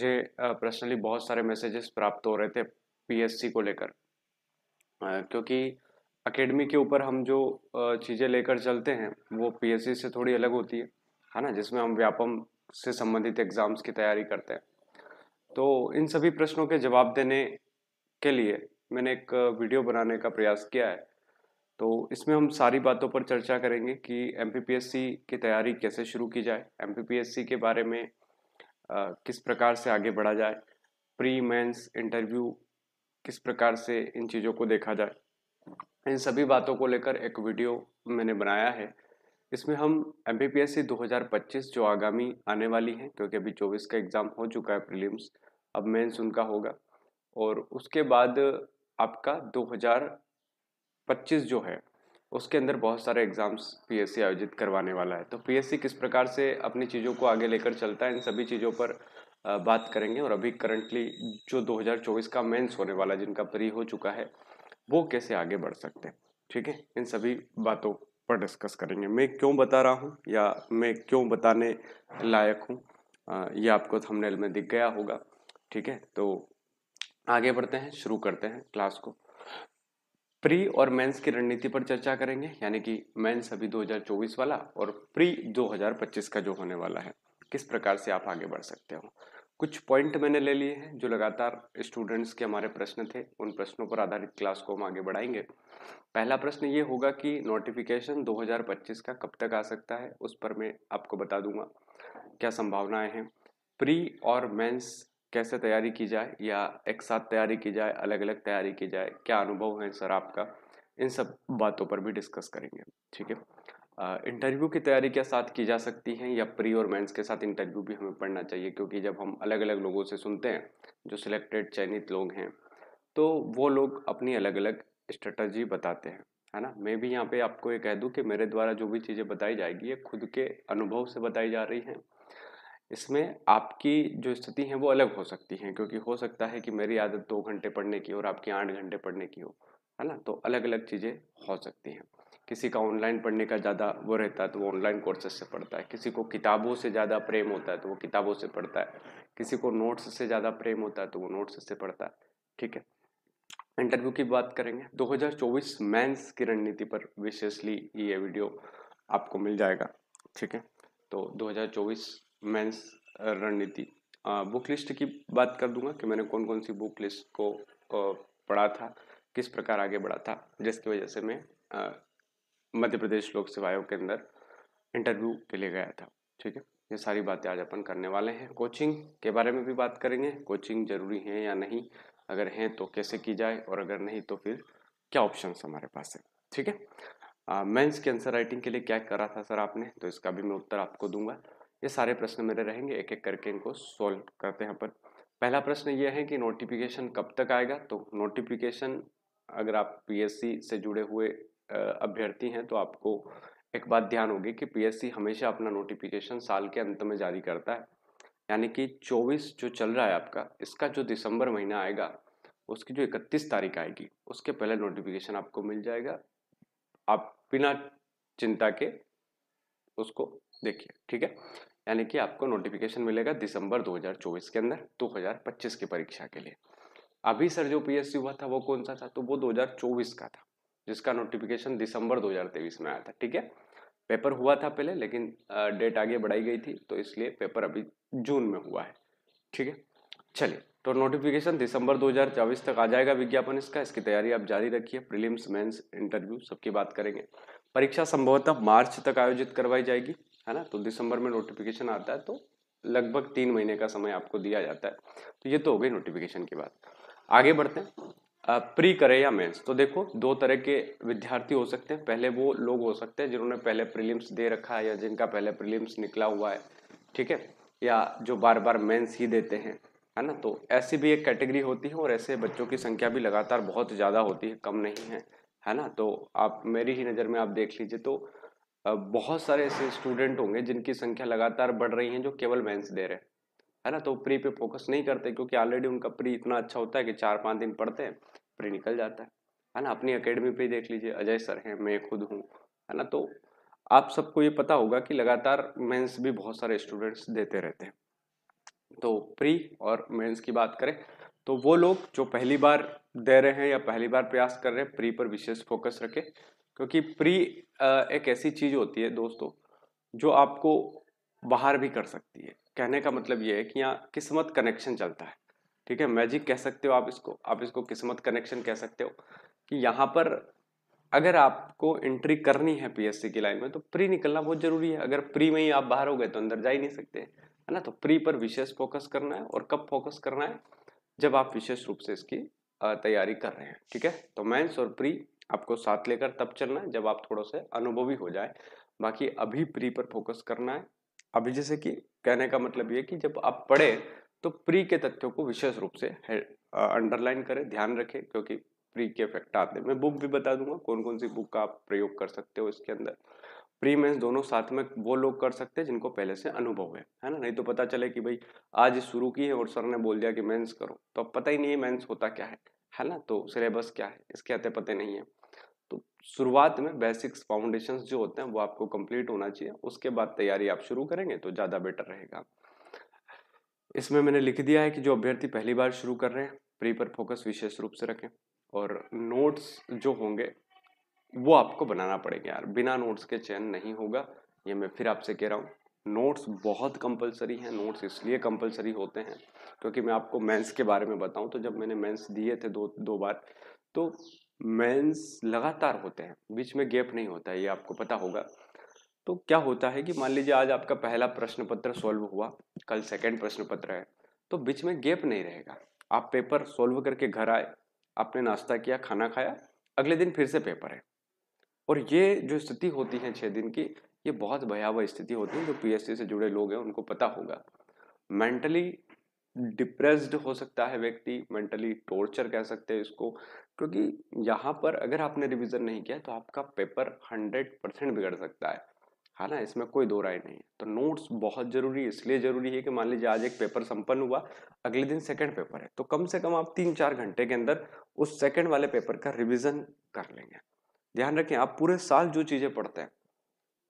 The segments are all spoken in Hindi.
मुझे पर्सनली बहुत सारे मैसेजेस प्राप्त हो रहे थे पीएससी को लेकर क्योंकि अकेडमी के ऊपर हम जो चीज़ें लेकर चलते हैं वो पीएससी से थोड़ी अलग होती है है ना जिसमें हम व्यापम से संबंधित एग्ज़ाम्स की तैयारी करते हैं तो इन सभी प्रश्नों के जवाब देने के लिए मैंने एक वीडियो बनाने का प्रयास किया है तो इसमें हम सारी बातों पर चर्चा करेंगे कि एम की तैयारी कैसे शुरू की जाए एम के बारे में किस प्रकार से आगे बढ़ा जाए प्री मेंस इंटरव्यू किस प्रकार से इन चीज़ों को देखा जाए इन सभी बातों को लेकर एक वीडियो मैंने बनाया है इसमें हम M B P S C 2025 जो आगामी आने वाली है क्योंकि अभी चौबीस का एग्ज़ाम हो चुका है प्रीलिम्स अब मेंस उनका होगा और उसके बाद आपका 2025 जो है उसके अंदर बहुत सारे एग्ज़ाम्स पीएससी आयोजित करवाने वाला है तो पीएससी किस प्रकार से अपनी चीज़ों को आगे लेकर चलता है इन सभी चीज़ों पर बात करेंगे और अभी करंटली जो 2024 का मेंस होने वाला जिनका प्री हो चुका है वो कैसे आगे बढ़ सकते हैं ठीक है इन सभी बातों पर डिस्कस करेंगे मैं क्यों बता रहा हूँ या मैं क्यों बताने लायक हूँ ये आपको थमनेल में दिख गया होगा ठीक है तो आगे बढ़ते हैं शुरू करते हैं क्लास को प्री और मेंस की रणनीति पर चर्चा करेंगे यानी कि मेंस अभी 2024 वाला और प्री 2025 का जो होने वाला है किस प्रकार से आप आगे बढ़ सकते हो कुछ पॉइंट मैंने ले लिए हैं जो लगातार स्टूडेंट्स के हमारे प्रश्न थे उन प्रश्नों पर आधारित क्लास को हम आगे बढ़ाएंगे पहला प्रश्न ये होगा कि नोटिफिकेशन 2025 का कब तक आ सकता है उस पर मैं आपको बता दूंगा क्या संभावनाएं हैं प्री और मेंस कैसे तैयारी की जाए या एक साथ तैयारी की जाए अलग अलग तैयारी की जाए क्या अनुभव है सर आपका इन सब बातों पर भी डिस्कस करेंगे ठीक है इंटरव्यू की तैयारी क्या साथ की जा सकती है या प्री और मेंस के साथ इंटरव्यू भी हमें पढ़ना चाहिए क्योंकि जब हम अलग अलग लोगों से सुनते हैं जो सिलेक्टेड चयनित लोग हैं तो वो लोग अपनी अलग अलग स्ट्रेटजी बताते हैं है ना मैं भी यहाँ पे आपको ये कह दूँ कि मेरे द्वारा जो भी चीज़ें बताई जाएगी ये खुद के अनुभव से बताई जा रही हैं इसमें आपकी जो स्थिति है वो अलग हो सकती है क्योंकि हो सकता है कि मेरी आदत दो घंटे पढ़ने की और आपकी आठ घंटे पढ़ने की हो है ना तो अलग अलग चीज़ें हो सकती हैं किसी का ऑनलाइन पढ़ने का ज़्यादा वो रहता है तो वो ऑनलाइन कोर्सेज से पढ़ता है किसी को किताबों से ज़्यादा प्रेम होता है तो वो किताबों से पढ़ता है किसी को नोट्स से ज़्यादा प्रेम होता है तो वो नोट्स से पढ़ता है ठीक है इंटरव्यू की बात करेंगे 2024 मेंस की रणनीति पर विशेषली ये वीडियो आपको मिल जाएगा ठीक है तो 2024 मेंस uh, रणनीति बुक लिस्ट की बात कर दूंगा कि मैंने कौन कौन सी बुक लिस्ट को पढ़ा था किस प्रकार आगे बढ़ा था जिसकी वजह से मैं मध्य प्रदेश लोक सेवा आयोग के अंदर इंटरव्यू के लिए गया था ठीक है ये सारी बातें आज अपन करने वाले हैं कोचिंग के बारे में भी बात करेंगे कोचिंग ज़रूरी है या नहीं अगर हैं तो कैसे की जाए और अगर नहीं तो फिर क्या ऑप्शन हमारे पास है ठीक है मेंस आंसर राइटिंग के लिए क्या करा था सर आपने तो इसका भी मैं उत्तर आपको दूंगा ये सारे प्रश्न मेरे रहेंगे एक एक करके इनको सॉल्व करते हैं पर पहला प्रश्न ये है कि नोटिफिकेशन कब तक आएगा तो नोटिफिकेशन अगर आप पीएससी से जुड़े हुए अभ्यर्थी हैं तो आपको एक बात ध्यान होगी कि पीएससी हमेशा अपना नोटिफिकेशन साल के अंत में जारी करता है यानी कि 24 जो चल रहा है आपका इसका जो दिसंबर महीना आएगा उसकी जो 31 तारीख आएगी उसके पहले नोटिफिकेशन आपको मिल जाएगा आप बिना चिंता के उसको देखिए ठीक है यानी कि आपको नोटिफिकेशन मिलेगा दिसंबर 2024 के अंदर 2025 की परीक्षा के लिए अभी सर जो पीएससी हुआ था वो कौन सा था तो वो 2024 का था जिसका नोटिफिकेशन दिसंबर 2023 में आया था ठीक है पेपर हुआ था पहले लेकिन डेट आगे बढ़ाई गई थी तो इसलिए पेपर अभी जून में हुआ है ठीक है चलिए तो नोटिफिकेशन दिसंबर 2024 तक आ जाएगा विज्ञापन इसका इसकी तैयारी आप जारी रखिए प्रीलिम्स मेंस इंटरव्यू सबकी बात करेंगे परीक्षा संभवतः मार्च तक आयोजित करवाई जाएगी है ना तो दिसंबर में नोटिफिकेशन आता है तो लगभग तीन महीने का समय आपको दिया जाता है तो ये तो हो गई नोटिफिकेशन की बात आगे बढ़ते हैं प्री करे या मेंस तो देखो दो तरह के विद्यार्थी हो सकते हैं पहले वो लोग हो सकते हैं जिन्होंने पहले प्रीलिम्स दे रखा है या जिनका पहले प्रीलिम्स निकला हुआ है ठीक है या जो बार बार मेंस ही देते हैं है ना तो ऐसी भी एक कैटेगरी होती है और ऐसे बच्चों की संख्या भी लगातार बहुत ज़्यादा होती है कम नहीं है है ना तो आप मेरी ही नज़र में आप देख लीजिए तो बहुत सारे ऐसे स्टूडेंट होंगे जिनकी संख्या लगातार बढ़ रही है जो केवल मेंस दे रहे हैं है ना तो प्री पे फोकस नहीं करते क्योंकि ऑलरेडी उनका प्री इतना अच्छा होता है कि चार पाँच दिन पढ़ते हैं प्री निकल जाता है है ना अपनी अकेडमी पे देख लीजिए अजय सर हैं मैं खुद हूँ है ना तो आप सबको ये पता होगा कि लगातार मेंस भी बहुत सारे स्टूडेंट्स देते रहते हैं तो प्री और मेंस की बात करें तो वो लोग जो पहली बार दे रहे हैं या पहली बार प्रयास कर रहे हैं प्री पर विशेष फोकस रखें क्योंकि प्री एक ऐसी चीज़ होती है दोस्तों जो आपको बाहर भी कर सकती है कहने का मतलब ये है कि यहाँ किस्मत कनेक्शन चलता है ठीक है मैजिक कह सकते हो आप इसको आप इसको किस्मत कनेक्शन कह सकते हो कि यहाँ पर अगर आपको एंट्री करनी है पीएससी की लाइन में तो प्री निकलना बहुत ज़रूरी है अगर प्री में ही आप बाहर हो गए तो अंदर जा ही नहीं सकते है ना तो प्री पर विशेष फोकस करना है और कब फोकस करना है जब आप विशेष रूप से इसकी तैयारी कर रहे हैं ठीक है तो मैंस और प्री आपको साथ लेकर तब चलना है जब आप थोड़ा से अनुभवी हो जाए बाकी अभी प्री पर फोकस करना है अभी जैसे कि कहने का मतलब ये कि जब आप पढ़े तो प्री के तथ्यों को विशेष रूप से अंडरलाइन करें ध्यान रखें क्योंकि प्री के इफेक्ट आते हैं मैं बुक भी बता दूंगा कौन कौन सी बुक का आप प्रयोग कर सकते हो इसके अंदर प्री मेंस दोनों साथ में वो लोग कर सकते हैं जिनको पहले से अनुभव है है ना नहीं तो पता चले कि भाई आज शुरू की है और सर ने बोल दिया कि मेंस करो तो अब पता ही नहीं है मेंस होता क्या है है ना तो सिलेबस क्या है इसके आते पते नहीं है शुरुआत में बेसिक्स फाउंडेशन जो होते हैं वो आपको कंप्लीट होना चाहिए उसके बाद तैयारी आप शुरू करेंगे तो ज़्यादा बेटर रहेगा इसमें मैंने लिख दिया है कि जो अभ्यर्थी पहली बार शुरू कर रहे हैं प्री पर फोकस विशेष रूप से रखें और नोट्स जो होंगे वो आपको बनाना पड़ेगा यार बिना नोट्स के चयन नहीं होगा ये मैं फिर आपसे कह रहा हूँ नोट्स बहुत कंपलसरी हैं नोट्स इसलिए कंपलसरी होते हैं क्योंकि मैं आपको मेंस के बारे में बताऊं तो जब मैंने मेंस दिए थे दो दो बार तो मेंस लगातार होते हैं बीच में गैप नहीं होता है ये आपको पता होगा तो क्या होता है कि मान लीजिए आज आपका पहला प्रश्न पत्र सॉल्व हुआ कल सेकंड प्रश्न पत्र है तो बीच में गैप नहीं रहेगा आप पेपर सॉल्व करके घर आए आपने नाश्ता किया खाना खाया अगले दिन फिर से पेपर है और ये जो स्थिति होती है छः दिन की ये बहुत भयावह स्थिति होती है जो पी से जुड़े लोग हैं उनको पता होगा मेंटली डिप्रेस्ड हो सकता है व्यक्ति मेंटली टॉर्चर कह सकते हैं इसको क्योंकि यहाँ पर अगर आपने रिविज़न नहीं किया तो आपका पेपर हंड्रेड परसेंट बिगड़ सकता है है ना इसमें कोई दो राय नहीं है तो नोट्स बहुत ज़रूरी इसलिए ज़रूरी है कि मान लीजिए आज एक पेपर संपन्न हुआ अगले दिन सेकेंड पेपर है तो कम से कम आप तीन चार घंटे के अंदर उस सेकेंड वाले पेपर का रिविज़न कर लेंगे ध्यान रखें आप पूरे साल जो चीज़ें पढ़ते हैं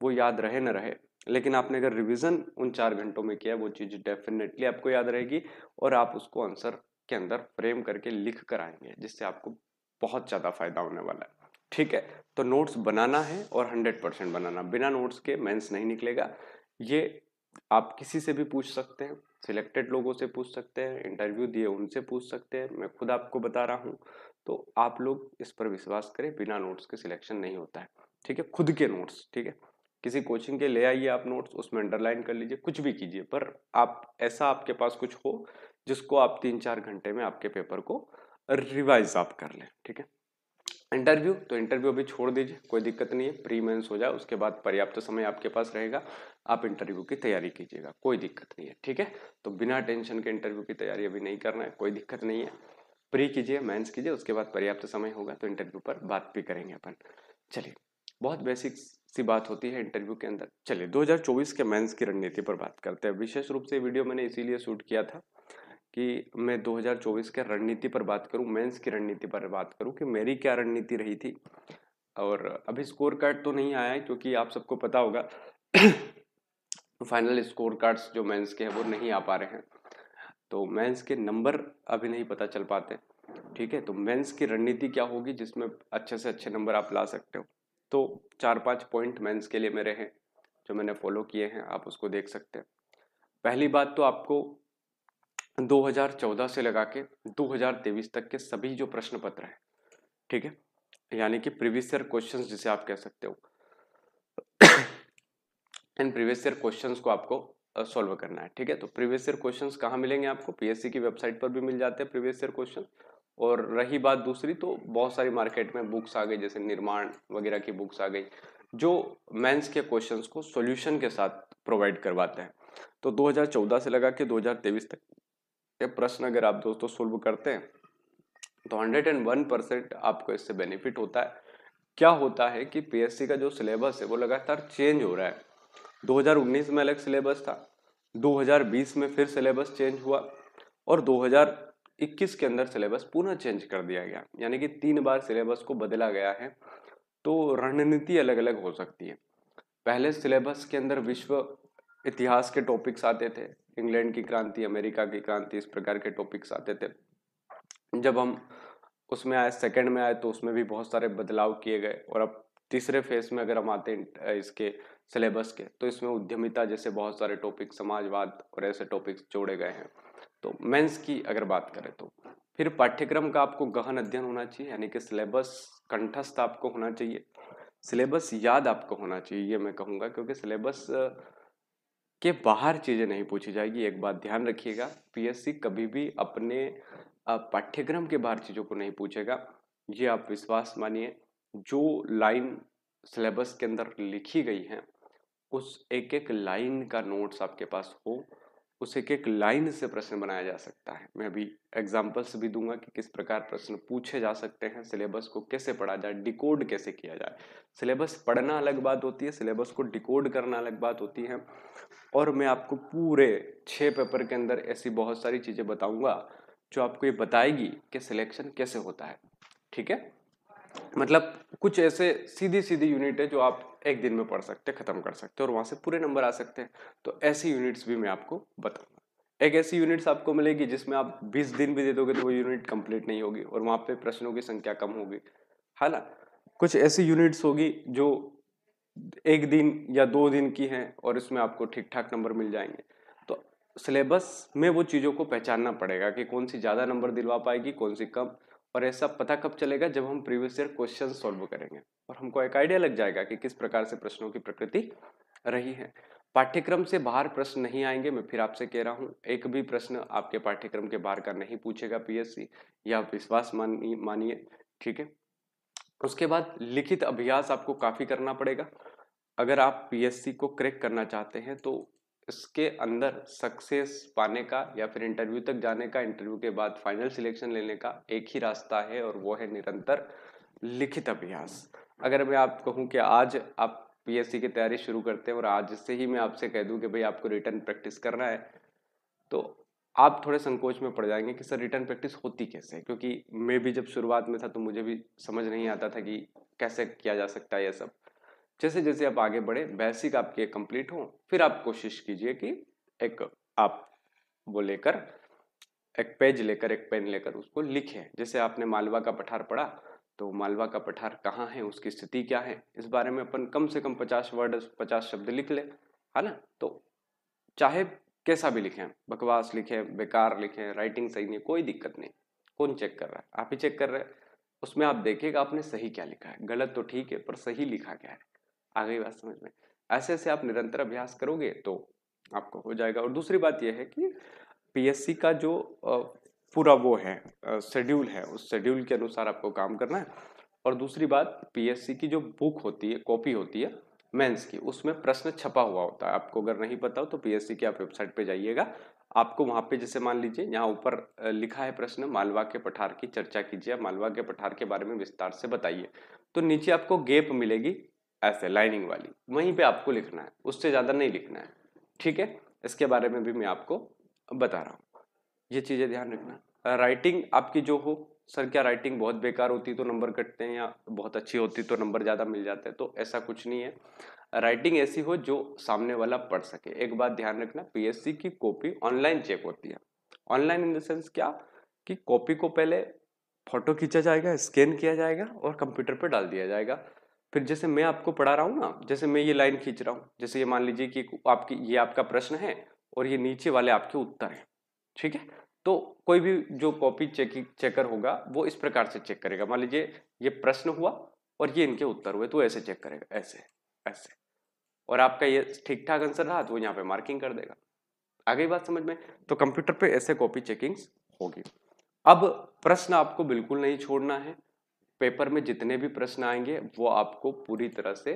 वो याद रहे ना रहे लेकिन आपने अगर रिविज़न उन चार घंटों में किया वो चीज़ डेफिनेटली आपको याद रहेगी और आप उसको आंसर के अंदर फ्रेम करके लिख कर आएंगे जिससे आपको बहुत ज़्यादा फायदा होने वाला है ठीक है तो नोट्स बनाना है और हंड्रेड परसेंट बनाना बिना नोट्स के मेंस नहीं निकलेगा ये आप किसी से भी पूछ सकते हैं सिलेक्टेड लोगों से पूछ सकते हैं इंटरव्यू दिए उनसे पूछ सकते हैं मैं खुद आपको बता रहा हूँ तो आप लोग इस पर विश्वास करें बिना नोट्स के सिलेक्शन नहीं होता है ठीक है खुद के नोट्स ठीक है किसी कोचिंग के ले आइए आप नोट्स उसमें अंडरलाइन कर लीजिए कुछ भी कीजिए पर आप ऐसा आपके पास कुछ हो जिसको आप तीन चार घंटे में आपके पेपर को रिवाइज आप कर लें ठीक है इंटरव्यू तो इंटरव्यू अभी छोड़ दीजिए कोई दिक्कत नहीं है प्री मेंस हो जाए उसके बाद पर्याप्त तो समय आपके पास रहेगा आप इंटरव्यू की तैयारी कीजिएगा कोई दिक्कत नहीं है ठीक है तो बिना टेंशन के इंटरव्यू की तैयारी अभी नहीं करना है कोई दिक्कत नहीं है प्री कीजिए मेंस कीजिए उसके बाद पर्याप्त तो समय होगा तो इंटरव्यू पर बात भी करेंगे अपन चलिए बहुत बेसिक सी बात होती है इंटरव्यू के अंदर चलिए दो के मैंस की रणनीति पर बात करते हैं विशेष रूप से वीडियो मैंने इसीलिए शूट किया था कि मैं 2024 के रणनीति पर बात करूं मेंस की रणनीति पर बात करूं कि मेरी क्या रणनीति रही थी और अभी स्कोर कार्ड तो नहीं आया है क्योंकि आप सबको पता होगा फाइनल स्कोर कार्ड्स जो मेंस के हैं वो नहीं आ पा रहे हैं तो मेंस के नंबर अभी नहीं पता चल पाते ठीक है तो मेंस की रणनीति क्या होगी जिसमें अच्छे से अच्छे नंबर आप ला सकते हो तो चार पाँच पॉइंट मेंस के लिए मेरे हैं जो मैंने फॉलो किए हैं आप उसको देख सकते हैं पहली बात तो आपको 2014 से लगा के दो तक के सभी जो प्रश्न पत्र हैं ठीक है यानी कि प्रीवियस ईयर क्वेश्चंस जिसे आप कह सकते हो इन प्रीवियस ईयर क्वेश्चंस को आपको सॉल्व करना है ठीक है तो प्रीवियस ईयर क्वेश्चंस कहाँ मिलेंगे आपको पीएससी की वेबसाइट पर भी मिल जाते हैं प्रीवियस ईयर क्वेश्चन और रही बात दूसरी तो बहुत सारी मार्केट में बुक्स आ गई जैसे निर्माण वगैरह की बुक्स आ गई जो मेंस के क्वेश्चंस को सॉल्यूशन के साथ प्रोवाइड करवाते हैं तो 2014 से लगा के 2023 तक के प्रश्न अगर आप दोस्तों सोल्व करते हैं तो 101 परसेंट आपको इससे बेनिफिट होता है क्या होता है कि पीएससी का जो सिलेबस है वो लगातार चेंज हो रहा है 2019 में अलग सिलेबस था 2020 में फिर सिलेबस चेंज हुआ और 2021 के अंदर सिलेबस पुनः चेंज कर दिया गया यानी कि तीन बार सिलेबस को बदला गया है तो रणनीति अलग अलग हो सकती है पहले सिलेबस के अंदर विश्व इतिहास के टॉपिक्स आते थे इंग्लैंड की क्रांति अमेरिका की क्रांति इस प्रकार के टॉपिक्स आते थे जब हम उसमें आए सेकंड में आए तो उसमें भी बहुत सारे बदलाव किए गए और अब तीसरे फेज में अगर हम आते हैं इसके सिलेबस के तो इसमें उद्यमिता जैसे बहुत सारे टॉपिक समाजवाद और ऐसे टॉपिक्स जोड़े गए हैं तो मेंस की अगर बात करें तो फिर पाठ्यक्रम का आपको गहन अध्ययन होना चाहिए यानी कि सिलेबस कंठस्थ आपको होना चाहिए सिलेबस याद आपको होना चाहिए ये मैं कहूँगा क्योंकि सिलेबस के बाहर चीज़ें नहीं पूछी जाएगी एक बात ध्यान रखिएगा पीएससी कभी भी अपने पाठ्यक्रम के बाहर चीज़ों को नहीं पूछेगा ये आप विश्वास मानिए जो लाइन सिलेबस के अंदर लिखी गई है उस एक एक लाइन का नोट्स आपके पास हो उस एक एक लाइन से प्रश्न बनाया जा सकता है मैं अभी एग्जाम्पल्स भी दूंगा कि किस प्रकार प्रश्न पूछे जा सकते हैं सिलेबस को कैसे पढ़ा जाए डिकोड कैसे किया जाए सिलेबस पढ़ना अलग बात होती है सिलेबस को डिकोड करना अलग बात होती है और मैं आपको पूरे छः पेपर के अंदर ऐसी बहुत सारी चीज़ें बताऊँगा जो आपको ये बताएगी कि सिलेक्शन कैसे होता है ठीक है मतलब कुछ ऐसे सीधी सीधी यूनिट है जो आप एक दिन में पढ़ सकते हैं ख़त्म कर सकते हैं और वहाँ से पूरे नंबर आ सकते हैं तो ऐसी यूनिट्स भी मैं आपको बताऊंगा एक ऐसी यूनिट्स आपको मिलेगी जिसमें आप 20 दिन भी दे दोगे तो वो यूनिट कंप्लीट नहीं होगी और वहाँ पे प्रश्नों की संख्या कम होगी है ना कुछ ऐसी यूनिट्स होगी जो एक दिन या दो दिन की हैं और इसमें आपको ठीक ठाक नंबर मिल जाएंगे तो सिलेबस में वो चीज़ों को पहचानना पड़ेगा कि कौन सी ज़्यादा नंबर दिलवा पाएगी कौन सी कम और ऐसा पता कब चलेगा जब हम प्रीवियस ईयर क्वेश्चन सॉल्व करेंगे और हमको एक आइडिया लग जाएगा कि किस प्रकार से प्रश्नों की प्रकृति रही है पाठ्यक्रम से बाहर प्रश्न नहीं आएंगे मैं फिर आपसे कह रहा हूँ एक भी प्रश्न आपके पाठ्यक्रम के बाहर का नहीं पूछेगा पीएससी या विश्वास मानिए मानिए ठीक है उसके बाद लिखित अभ्यास आपको काफ़ी करना पड़ेगा अगर आप पीएससी को क्रैक करना चाहते हैं तो इसके अंदर सक्सेस पाने का या फिर इंटरव्यू तक जाने का इंटरव्यू के बाद फाइनल सिलेक्शन लेने का एक ही रास्ता है और वो है निरंतर लिखित अभ्यास अगर मैं आप कहूँ कि आज आप पीएससी की तैयारी शुरू करते हैं और आज से ही मैं आपसे कह दूँ कि भाई आपको रिटर्न प्रैक्टिस करना है तो आप थोड़े संकोच में पड़ जाएंगे कि सर रिटर्न प्रैक्टिस होती कैसे क्योंकि मैं भी जब शुरुआत में था तो मुझे भी समझ नहीं आता था कि कैसे किया जा सकता है यह सब जैसे जैसे आप आगे बढ़े बेसिक आपके कंप्लीट हो फिर आप कोशिश कीजिए कि एक आप वो लेकर एक पेज लेकर एक पेन लेकर उसको लिखें जैसे आपने मालवा का पठार पढ़ा तो मालवा का पठार कहाँ है उसकी स्थिति क्या है इस बारे में अपन कम से कम पचास वर्ड पचास शब्द लिख ले है ना तो चाहे कैसा भी लिखें बकवास लिखें बेकार लिखें राइटिंग सही नहीं कोई दिक्कत नहीं कौन चेक कर रहा है आप ही चेक कर रहे हैं उसमें आप देखिएगा आपने सही क्या लिखा है गलत तो ठीक है पर सही लिखा क्या है आ गई बात समझ में ऐसे ऐसे आप निरंतर अभ्यास करोगे तो आपको हो जाएगा और दूसरी बात यह है कि पीएससी का जो पूरा वो है शेड्यूल है उस शेड्यूल के अनुसार आपको काम करना है और दूसरी बात पीएससी की जो बुक होती है कॉपी होती है मेंस की उसमें प्रश्न छपा हुआ होता है आपको अगर नहीं पता हो तो पीएससी की आप वेबसाइट पे जाइएगा आपको वहाँ पे जैसे मान लीजिए यहाँ ऊपर लिखा है प्रश्न मालवा के पठार की चर्चा कीजिए मालवा के पठार के बारे में विस्तार से बताइए तो नीचे आपको गेप मिलेगी ऐसे लाइनिंग वाली वहीं पे आपको लिखना है उससे ज़्यादा नहीं लिखना है ठीक है इसके बारे में भी मैं आपको बता रहा हूँ ये चीज़ें ध्यान रखना राइटिंग आपकी जो हो सर क्या राइटिंग बहुत बेकार होती तो नंबर कटते हैं या बहुत अच्छी होती तो नंबर ज़्यादा मिल जाते हैं तो ऐसा कुछ नहीं है राइटिंग ऐसी हो जो सामने वाला पढ़ सके एक बात ध्यान रखना पीएससी की कॉपी ऑनलाइन चेक होती है ऑनलाइन इन द सेंस क्या कि कॉपी को पहले फोटो खींचा जाएगा स्कैन किया जाएगा और कंप्यूटर पर डाल दिया जाएगा फिर जैसे मैं आपको पढ़ा रहा हूँ ना जैसे मैं ये लाइन खींच रहा हूँ जैसे ये मान लीजिए कि आपकी ये आपका प्रश्न है और ये नीचे वाले आपके उत्तर हैं ठीक है तो कोई भी जो कॉपी चेकिंग चेकर होगा वो इस प्रकार से चेक करेगा मान लीजिए ये प्रश्न हुआ और ये इनके उत्तर हुए तो ऐसे चेक करेगा ऐसे ऐसे और आपका ये ठीक ठाक आंसर रहा तो वो यहाँ पे मार्किंग कर देगा आगे बात समझ में तो कंप्यूटर पे ऐसे कॉपी चेकिंग्स होगी अब प्रश्न आपको बिल्कुल नहीं छोड़ना है पेपर में जितने भी प्रश्न आएंगे वो आपको पूरी तरह से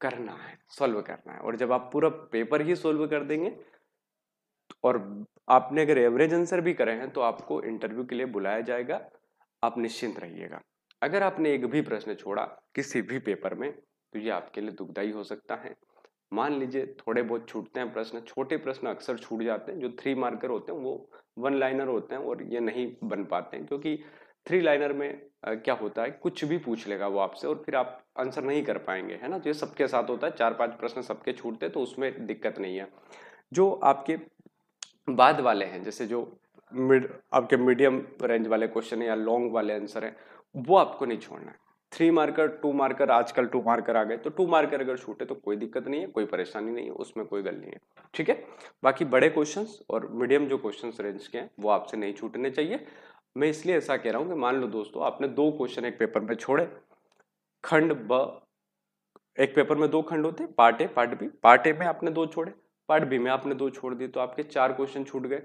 करना है सॉल्व करना है और जब आप पूरा पेपर ही सॉल्व कर देंगे और आपने अगर एवरेज आंसर भी करे हैं तो आपको इंटरव्यू के लिए बुलाया जाएगा आप निश्चिंत रहिएगा अगर आपने एक भी प्रश्न छोड़ा किसी भी पेपर में तो ये आपके लिए दुखदायी हो सकता है मान लीजिए थोड़े बहुत छूटते हैं प्रश्न छोटे प्रश्न अक्सर छूट जाते हैं जो थ्री मार्कर होते हैं वो वन लाइनर होते हैं और ये नहीं बन पाते हैं क्योंकि थ्री लाइनर में क्या होता है कुछ भी पूछ लेगा वो आपसे और फिर आप आंसर नहीं कर पाएंगे है ना तो ये सबके साथ होता है चार पांच प्रश्न सबके छूटते तो उसमें दिक्कत नहीं है जो आपके बाद वाले हैं जैसे जो मिड आपके मीडियम रेंज वाले क्वेश्चन या लॉन्ग वाले आंसर हैं वो आपको नहीं छोड़ना है थ्री मार्कर टू मार्कर आजकल टू मार्कर आ गए तो टू मार्कर अगर छूटे तो कोई दिक्कत नहीं है कोई परेशानी नहीं है उसमें कोई गल नहीं है ठीक है बाकी बड़े क्वेश्चंस और मीडियम जो क्वेश्चंस रेंज के हैं वो आपसे नहीं छूटने चाहिए मैं इसलिए ऐसा कह रहा हूँ कि मान लो दोस्तों आपने दो क्वेश्चन एक पेपर में छोड़े खंड ब एक पेपर में दो खंड होते part A part B part A में आपने दो छोड़े पार्ट बी में आपने दो छोड़ दिए तो आपके चार क्वेश्चन छूट गए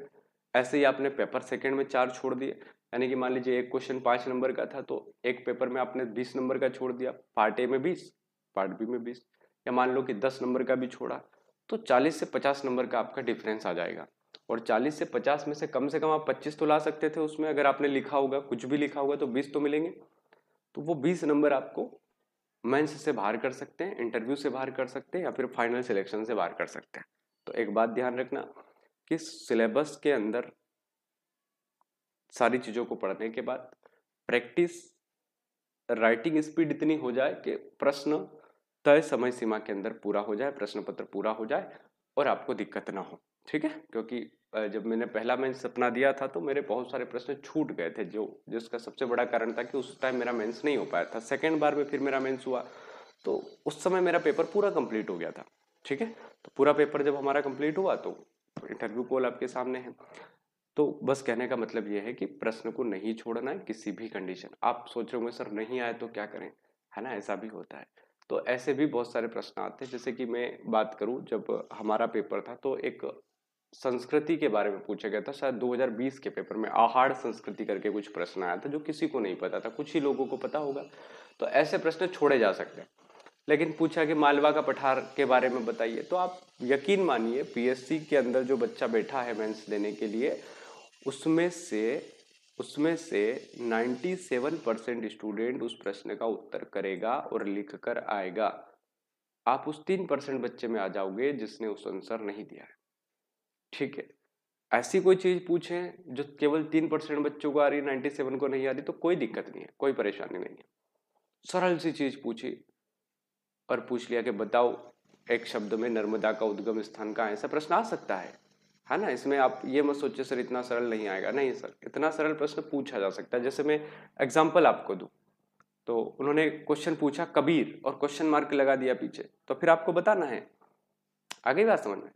ऐसे ही आपने पेपर सेकंड में चार छोड़ दिए यानी कि मान लीजिए एक क्वेश्चन पांच नंबर का था तो एक पेपर में आपने बीस नंबर का छोड़ दिया पार्ट ए में बीस पार्ट बी में बीस या मान लो कि दस नंबर का भी छोड़ा तो चालीस से पचास नंबर का आपका डिफरेंस आ जाएगा और 40 से 50 में से कम से कम आप 25 तो ला सकते थे उसमें अगर आपने लिखा होगा कुछ भी लिखा होगा तो 20 तो मिलेंगे तो वो 20 नंबर आपको मेंस से बाहर कर सकते हैं इंटरव्यू से बाहर कर सकते हैं या फिर फाइनल सिलेक्शन से बाहर कर सकते हैं तो एक बात ध्यान रखना कि सिलेबस के अंदर सारी चीज़ों को पढ़ने के बाद प्रैक्टिस राइटिंग स्पीड इतनी हो जाए कि प्रश्न तय समय सीमा के अंदर पूरा हो जाए प्रश्न पत्र पूरा हो जाए और आपको दिक्कत ना हो ठीक है क्योंकि जब मैंने पहला मेंस सपना दिया था तो मेरे बहुत सारे प्रश्न छूट गए थे जो जिसका सबसे बड़ा कारण था कि उस टाइम मेरा मेंस नहीं हो पाया था सेकेंड बार में फिर मेरा मेंस हुआ तो उस समय मेरा पेपर पूरा कंप्लीट हो गया था ठीक है तो पूरा पेपर जब हमारा कंप्लीट हुआ तो इंटरव्यू कॉल आपके सामने है तो बस कहने का मतलब ये है कि प्रश्न को नहीं छोड़ना है किसी भी कंडीशन आप सोच रहे होंगे सर नहीं आए तो क्या करें है ना ऐसा भी होता है तो ऐसे भी बहुत सारे प्रश्न आते हैं जैसे कि मैं बात करूं जब हमारा पेपर था तो एक संस्कृति के बारे में पूछा गया था शायद 2020 के पेपर में आहार संस्कृति करके कुछ प्रश्न आया था जो किसी को नहीं पता था कुछ ही लोगों को पता होगा तो ऐसे प्रश्न छोड़े जा सकते हैं लेकिन पूछा कि मालवा का पठार के बारे में बताइए तो आप यकीन मानिए पीएससी के अंदर जो बच्चा बैठा है मेंस देने के लिए उसमें से उसमें से 97 परसेंट स्टूडेंट उस प्रश्न का उत्तर करेगा और लिख कर आएगा आप उस तीन परसेंट बच्चे में आ जाओगे जिसने उस आंसर नहीं दिया है ठीक है ऐसी कोई चीज़ पूछे जो केवल तीन परसेंट बच्चों को आ रही है नाइन्टी सेवन को नहीं आ रही तो कोई दिक्कत नहीं है कोई परेशानी नहीं है सरल सी चीज़ पूछी और पूछ लिया कि बताओ एक शब्द में नर्मदा का उद्गम स्थान का ऐसा प्रश्न आ सकता है है ना इसमें आप ये मत सोचे सर इतना सरल नहीं आएगा नहीं सर इतना सरल प्रश्न पूछा जा सकता है जैसे मैं एग्जाम्पल आपको दूँ तो उन्होंने क्वेश्चन पूछा कबीर और क्वेश्चन मार्क लगा दिया पीछे तो फिर आपको बताना है आगे बात समझ में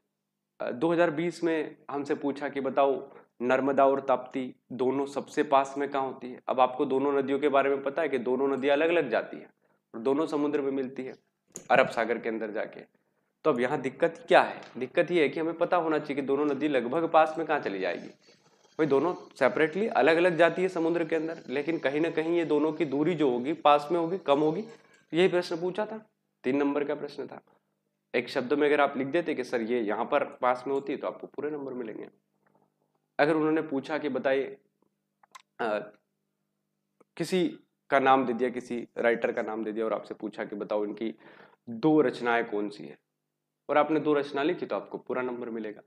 2020 में हमसे पूछा कि बताओ नर्मदा और ताप्ती दोनों सबसे पास में कहाँ होती है अब आपको दोनों नदियों के बारे में पता है कि दोनों नदियाँ अलग अलग जाती हैं और दोनों समुद्र में मिलती है अरब सागर के अंदर जाके तो अब यहाँ दिक्कत क्या है दिक्कत ये है कि हमें पता होना चाहिए कि दोनों नदी लगभग पास में कहाँ चली जाएगी भाई दोनों सेपरेटली अलग अलग जाती है समुद्र के अंदर लेकिन कहीं ना कहीं ये दोनों की दूरी जो होगी पास में होगी कम होगी यही प्रश्न पूछा था तीन नंबर का प्रश्न था एक शब्द में अगर आप लिख देते कि सर ये यहाँ पर पास में होती है तो आपको पूरे नंबर मिलेंगे अगर उन्होंने पूछा कि बताइए किसी का नाम दे दिया किसी राइटर का नाम दे दिया और आपसे पूछा कि बताओ इनकी दो रचनाएं कौन सी है और आपने दो रचना लिखी तो आपको पूरा नंबर मिलेगा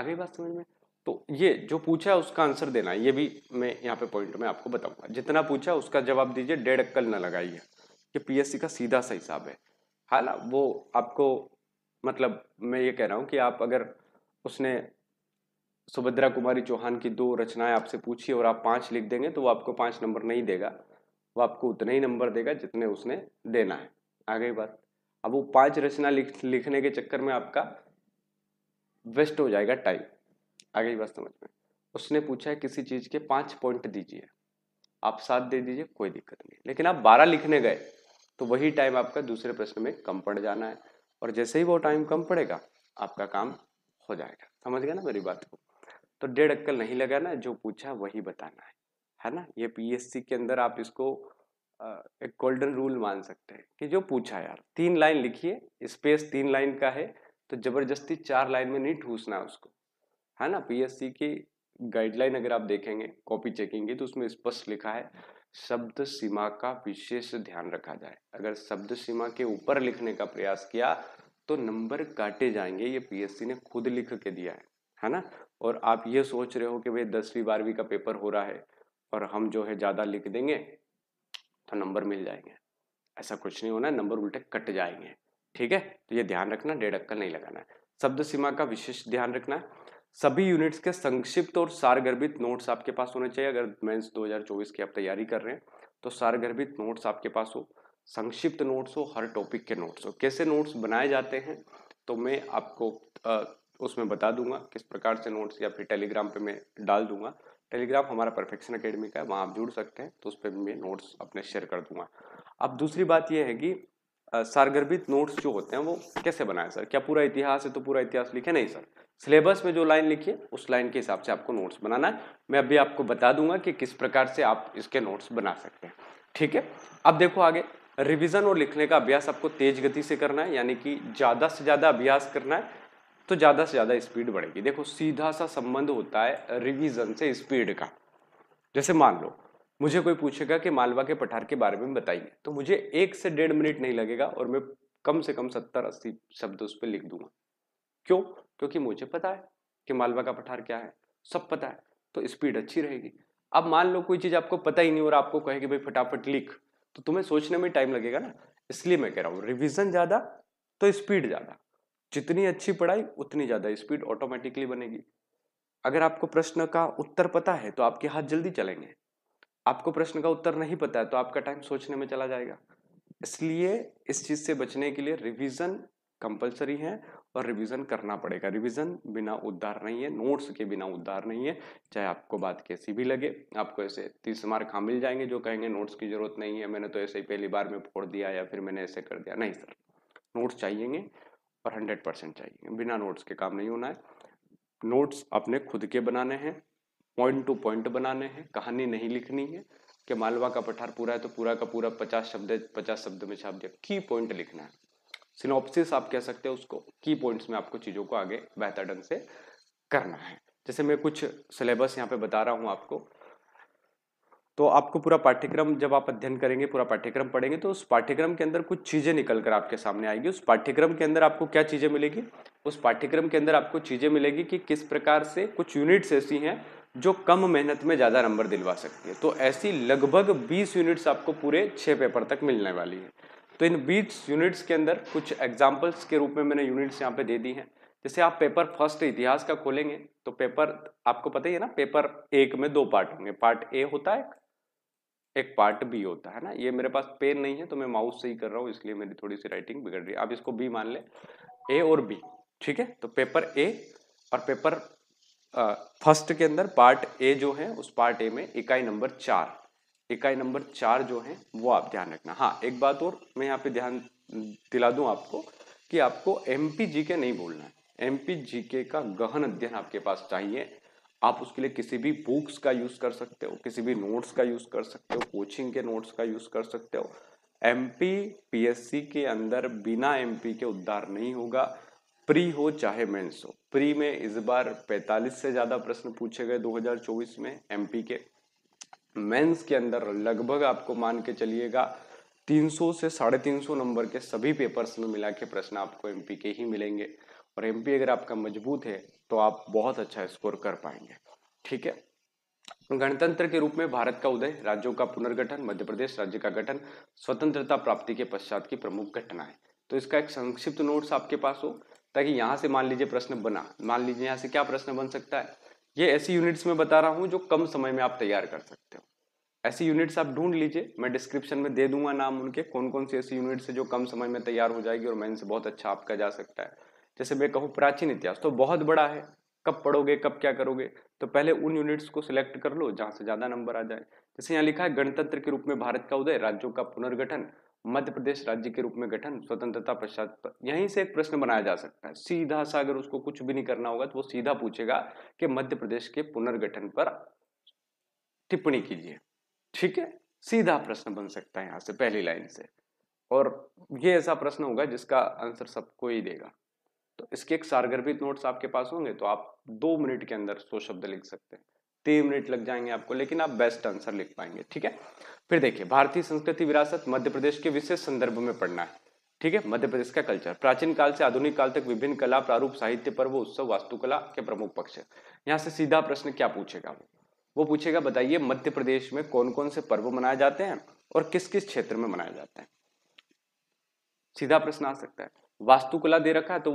आगे बात समझ में तो ये जो पूछा है उसका आंसर देना है ये भी मैं यहाँ पे पॉइंट में आपको बताऊंगा जितना पूछा उसका जवाब दीजिए डेढ़ अक्कल ना लगाइए ये पीएससी का सीधा सा हिसाब है हाँ ना वो आपको मतलब मैं ये कह रहा हूँ कि आप अगर उसने सुभद्रा कुमारी चौहान की दो रचनाएं आपसे पूछी और आप पाँच लिख देंगे तो वो आपको पाँच नंबर नहीं देगा वो आपको उतने ही नंबर देगा जितने उसने देना है आगे बात अब वो पाँच रचना लिख लिखने के चक्कर में आपका वेस्ट हो जाएगा टाइम आगे बात समझ में उसने पूछा है किसी चीज़ के पाँच पॉइंट दीजिए आप सात दे दीजिए कोई दिक्कत नहीं लेकिन आप बारह लिखने गए तो वही टाइम आपका दूसरे प्रश्न में कम पड़ जाना है और जैसे ही वो टाइम कम पड़ेगा आपका काम हो जाएगा समझ गया ना मेरी बात को तो डेढ़ अक्कल नहीं लगाना जो पूछा वही बताना है है ना ये पीएससी के अंदर आप इसको एक गोल्डन रूल मान सकते हैं कि जो पूछा यार तीन लाइन लिखिए स्पेस तीन लाइन का है तो जबरदस्ती चार लाइन में नहीं ठूसना उसको है ना पीएससी की गाइडलाइन अगर आप देखेंगे कॉपी चेकिंग की तो उसमें स्पष्ट लिखा है शब्द सीमा का विशेष ध्यान रखा जाए अगर शब्द सीमा के ऊपर लिखने का प्रयास किया तो नंबर काटे जाएंगे ये पीएससी ने खुद लिख के दिया है है ना और आप ये सोच रहे हो कि भाई दसवीं बारहवीं का पेपर हो रहा है और हम जो है ज़्यादा लिख देंगे तो नंबर मिल जाएंगे ऐसा कुछ नहीं होना नंबर उल्टे कट जाएंगे ठीक है तो ये ध्यान रखना डेढ़ अक्का नहीं लगाना है शब्द सीमा का विशेष ध्यान रखना है सभी यूनिट्स के संक्षिप्त और सारगर्भित नोट्स आपके पास होने चाहिए अगर मेंस 2024 की आप तैयारी कर रहे हैं तो सारगर्भित नोट्स आपके पास हो संक्षिप्त नोट्स हो हर टॉपिक के नोट्स हो कैसे नोट्स बनाए जाते हैं तो मैं आपको आ, उसमें बता दूंगा किस प्रकार से नोट्स या फिर टेलीग्राम पे मैं डाल दूंगा टेलीग्राम हमारा परफेक्शन अकेडमी का है वहाँ आप जुड़ सकते हैं तो उस पर मैं नोट्स अपने शेयर कर दूंगा अब दूसरी बात यह है कि सारगर्भित नोट्स जो होते हैं वो कैसे बनाए सर क्या पूरा इतिहास है तो पूरा इतिहास लिखे नहीं सर सिलेबस में जो लाइन लिखी है उस लाइन के हिसाब से आपको नोट्स बनाना है मैं अभी आपको बता दूंगा कि किस प्रकार से आप इसके नोट्स बना सकते हैं ठीक है अब देखो आगे रिवीजन और लिखने का अभ्यास आपको तेज गति से करना है यानी कि ज़्यादा से ज़्यादा अभ्यास करना है तो ज़्यादा से ज़्यादा स्पीड बढ़ेगी देखो सीधा सा संबंध होता है रिविजन से स्पीड का जैसे मान लो मुझे कोई पूछेगा कि मालवा के पठार के बारे में बताइए तो मुझे एक से डेढ़ मिनट नहीं लगेगा और मैं कम से कम सत्तर अस्सी शब्द उस पर लिख दूंगा क्यों क्योंकि मुझे पता है कि मालवा का पठार क्या है सब पता है तो स्पीड अच्छी रहेगी अब मान लो कोई चीज़ आपको पता ही नहीं और आपको कहे कि भाई फटाफट लिख तो तुम्हें सोचने में टाइम लगेगा ना इसलिए मैं कह रहा हूँ रिविजन ज़्यादा तो स्पीड ज़्यादा जितनी अच्छी पढ़ाई उतनी ज़्यादा स्पीड ऑटोमेटिकली बनेगी अगर आपको प्रश्न का उत्तर पता है तो आपके हाथ जल्दी चलेंगे आपको प्रश्न का उत्तर नहीं पता है तो आपका टाइम सोचने में चला जाएगा इसलिए इस चीज़ से बचने के लिए रिवीजन कंपलसरी है और रिवीजन करना पड़ेगा रिवीजन बिना उद्धार नहीं है नोट्स के बिना उद्धार नहीं है चाहे आपको बात कैसी भी लगे आपको ऐसे तीस मार्क हाँ मिल जाएंगे जो कहेंगे नोट्स की जरूरत नहीं है मैंने तो ऐसे ही पहली बार में फोड़ दिया या फिर मैंने ऐसे कर दिया नहीं सर नोट्स चाहिएंगे और हंड्रेड परसेंट चाहिए बिना नोट्स के काम नहीं होना है नोट्स अपने खुद के बनाने हैं पॉइंट टू पॉइंट बनाने हैं कहानी नहीं लिखनी है कि मालवा का पठार पूरा है तो पूरा का पूरा पचास शब्द पचास शब्द में छाप दिया की पॉइंट लिखना है सिनोपसिस आप कह सकते हैं उसको की पॉइंट्स में आपको चीज़ों को आगे बेहतर ढंग से करना है जैसे मैं कुछ सिलेबस यहाँ पे बता रहा हूँ आपको तो आपको पूरा पाठ्यक्रम जब आप अध्ययन करेंगे पूरा पाठ्यक्रम पढ़ेंगे तो उस पाठ्यक्रम के अंदर कुछ चीज़ें निकल कर आपके सामने आएगी उस पाठ्यक्रम के अंदर आपको क्या चीज़ें मिलेगी उस पाठ्यक्रम के अंदर आपको चीज़ें मिलेगी कि किस प्रकार से कुछ यूनिट्स ऐसी हैं जो कम मेहनत में ज़्यादा नंबर दिलवा सकती है तो ऐसी लगभग बीस यूनिट्स आपको पूरे छः पेपर तक मिलने वाली है तो इन बीट्स यूनिट्स के अंदर कुछ एग्जाम्पल्स के रूप में मैंने यूनिट्स यहाँ पे दे दी हैं जैसे आप पेपर फर्स्ट इतिहास का खोलेंगे तो पेपर आपको पता ही है ना पेपर एक में दो पार्ट होंगे पार्ट ए होता है एक पार्ट बी होता है ना ये मेरे पास पेन नहीं है तो मैं माउस से ही कर रहा हूँ इसलिए मेरी थोड़ी सी राइटिंग बिगड़ रही है आप इसको बी मान लें ए और बी ठीक है तो पेपर ए और पेपर फर्स्ट के अंदर पार्ट ए जो है उस पार्ट ए में इकाई नंबर चार इकाई नंबर चार जो है वो आप ध्यान रखना हाँ एक बात और मैं यहाँ पे ध्यान दिला दूं आपको कि आपको एम के नहीं बोलना है एम जीके का गहन अध्ययन आपके पास चाहिए आप उसके लिए किसी भी बुक्स का यूज कर सकते हो किसी भी नोट्स का यूज कर सकते हो कोचिंग के नोट्स का यूज कर सकते हो एम पी के अंदर बिना एम के उद्धार नहीं होगा प्री हो चाहे मेन्स हो प्री में इस बार 45 से ज़्यादा प्रश्न पूछे गए 2024 में एमपी के मेंस के अंदर लगभग आपको मान के चलिएगा 300 से साढ़े तीन नंबर के सभी पेपर्स में मिला के प्रश्न आपको एमपी के ही मिलेंगे और एमपी अगर आपका मजबूत है तो आप बहुत अच्छा स्कोर कर पाएंगे ठीक है गणतंत्र के रूप में भारत का उदय राज्यों का पुनर्गठन मध्य प्रदेश राज्य का गठन स्वतंत्रता प्राप्ति के पश्चात की प्रमुख घटना है तो इसका एक संक्षिप्त नोट्स आपके पास हो ताकि यहाँ से मान लीजिए प्रश्न बना मान लीजिए यहाँ से क्या प्रश्न बन सकता है ये ऐसी यूनिट्स में बता रहा हूँ जो कम समय में आप तैयार कर सकते हो ऐसी यूनिट्स आप ढूंढ लीजिए मैं डिस्क्रिप्शन में दे दूंगा नाम उनके कौन कौन सी ऐसी यूनिट्स है जो कम समय में तैयार हो जाएगी और मैं इनसे बहुत अच्छा आपका जा सकता है जैसे मैं कहूँ प्राचीन इतिहास तो बहुत बड़ा है कब पढ़ोगे कब क्या करोगे तो पहले उन यूनिट्स को सिलेक्ट कर लो जहाँ से ज़्यादा नंबर आ जाए जैसे यहाँ लिखा है गणतंत्र के रूप में भारत का उदय राज्यों का पुनर्गठन मध्य प्रदेश राज्य के रूप में गठन स्वतंत्रता पश्चात यहीं से एक प्रश्न बनाया जा सकता है सीधा सा अगर उसको कुछ भी नहीं करना होगा तो वो सीधा पूछेगा कि मध्य प्रदेश के पुनर्गठन पर टिप्पणी कीजिए ठीक है सीधा प्रश्न बन सकता है यहाँ से पहली लाइन से और ये ऐसा प्रश्न होगा जिसका आंसर सबको ही देगा तो इसके एक सारगर्भित नोट्स आपके पास होंगे तो आप दो मिनट के अंदर सो शब्द लिख सकते हैं तीन मिनट लग जाएंगे आपको लेकिन आप बेस्ट आंसर लिख पाएंगे ठीक है फिर देखिए भारतीय संस्कृति विरासत मध्य प्रदेश के विशेष संदर्भ में पढ़ना है ठीक है मध्य प्रदेश का कल्चर प्राचीन काल से आधुनिक काल तक विभिन्न कला प्रारूप साहित्य पर वो उत्सव वास्तुकला के प्रमुख पक्ष है यहाँ से सीधा प्रश्न क्या पूछेगा वो पूछेगा बताइए मध्य प्रदेश में कौन कौन से पर्व मनाए जाते हैं और किस किस क्षेत्र में मनाए जाते हैं सीधा प्रश्न आ सकता है वास्तुकला दे रखा है तो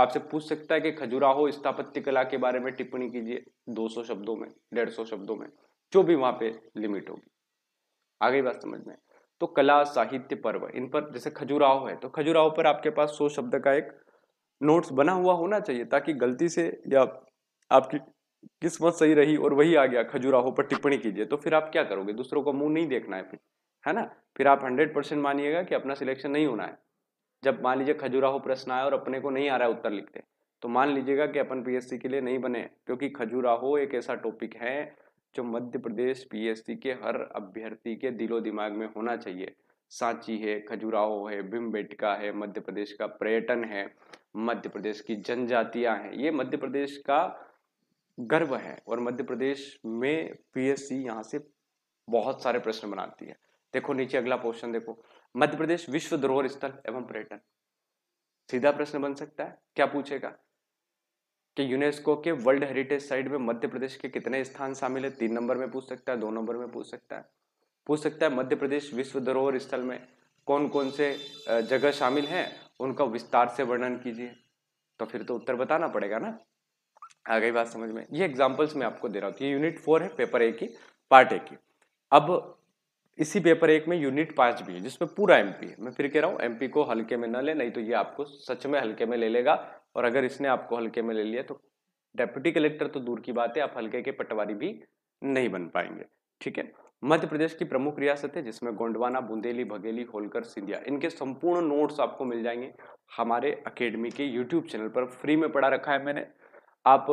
आपसे पूछ सकता है कि खजुराहो स्थापत्य कला के बारे में टिप्पणी कीजिए 200 शब्दों में 150 शब्दों में जो भी वहां पे लिमिट होगी आगे बात समझ में तो कला साहित्य पर्व इन पर जैसे खजुराहो है तो खजुराहो पर आपके पास सौ शब्द का एक नोट्स बना हुआ होना चाहिए ताकि गलती से या आपकी किस्मत सही रही और वही आ गया खजुराहो पर टिप्पणी कीजिए तो फिर आप क्या करोगे दूसरों का मुंह नहीं देखना है फिर है ना फिर आप हंड्रेड परसेंट मानिएगा कि अपना सिलेक्शन नहीं होना है जब मान लीजिए खजुराहो प्रश्न आया और अपने को नहीं आ रहा है उत्तर लिखते तो मान लीजिएगा कि अपन पीएससी के लिए नहीं बने क्योंकि खजुराहो एक ऐसा टॉपिक है जो मध्य प्रदेश पीएससी के हर अभ्यर्थी के दिलो दिमाग में होना चाहिए सांची है खजुराहो है भीमबेटका है मध्य प्रदेश का पर्यटन है मध्य प्रदेश की जनजातियां हैं ये मध्य प्रदेश का गर्व है और मध्य प्रदेश में पीएससी यहाँ से बहुत सारे प्रश्न बनाती है देखो नीचे अगला क्वेश्चन देखो मध्य प्रदेश विश्व धरोहर स्थल एवं पर्यटन सीधा प्रश्न बन सकता है क्या पूछेगा कि यूनेस्को के वर्ल्ड हेरिटेज साइट में मध्य प्रदेश के कितने स्थान शामिल है तीन नंबर में पूछ सकता है दो नंबर में पूछ सकता है पूछ सकता है मध्य प्रदेश विश्व धरोहर स्थल में कौन कौन से जगह शामिल हैं उनका विस्तार से वर्णन कीजिए तो फिर तो उत्तर बताना पड़ेगा ना आ गई बात समझ में ये एग्जाम्पल्स मैं आपको दे रहा हूँ ये यूनिट फोर है पेपर ए की पार्ट ए की अब इसी पेपर एक में यूनिट पांच भी है जिसमें पूरा एमपी है मैं फिर कह रहा हूँ एमपी को हल्के में ना ले नहीं तो ये आपको सच में हल्के में ले लेगा और अगर इसने आपको हल्के में ले लिया तो डेप्यूटी कलेक्टर तो दूर की बात है आप हल्के के पटवारी भी नहीं बन पाएंगे ठीक है मध्य प्रदेश की प्रमुख रियासत है जिसमें गोंडवाना बुंदेली भगेली होलकर सिंधिया इनके संपूर्ण नोट्स आपको मिल जाएंगे हमारे अकेडमी के यूट्यूब चैनल पर फ्री में पढ़ा रखा है मैंने आप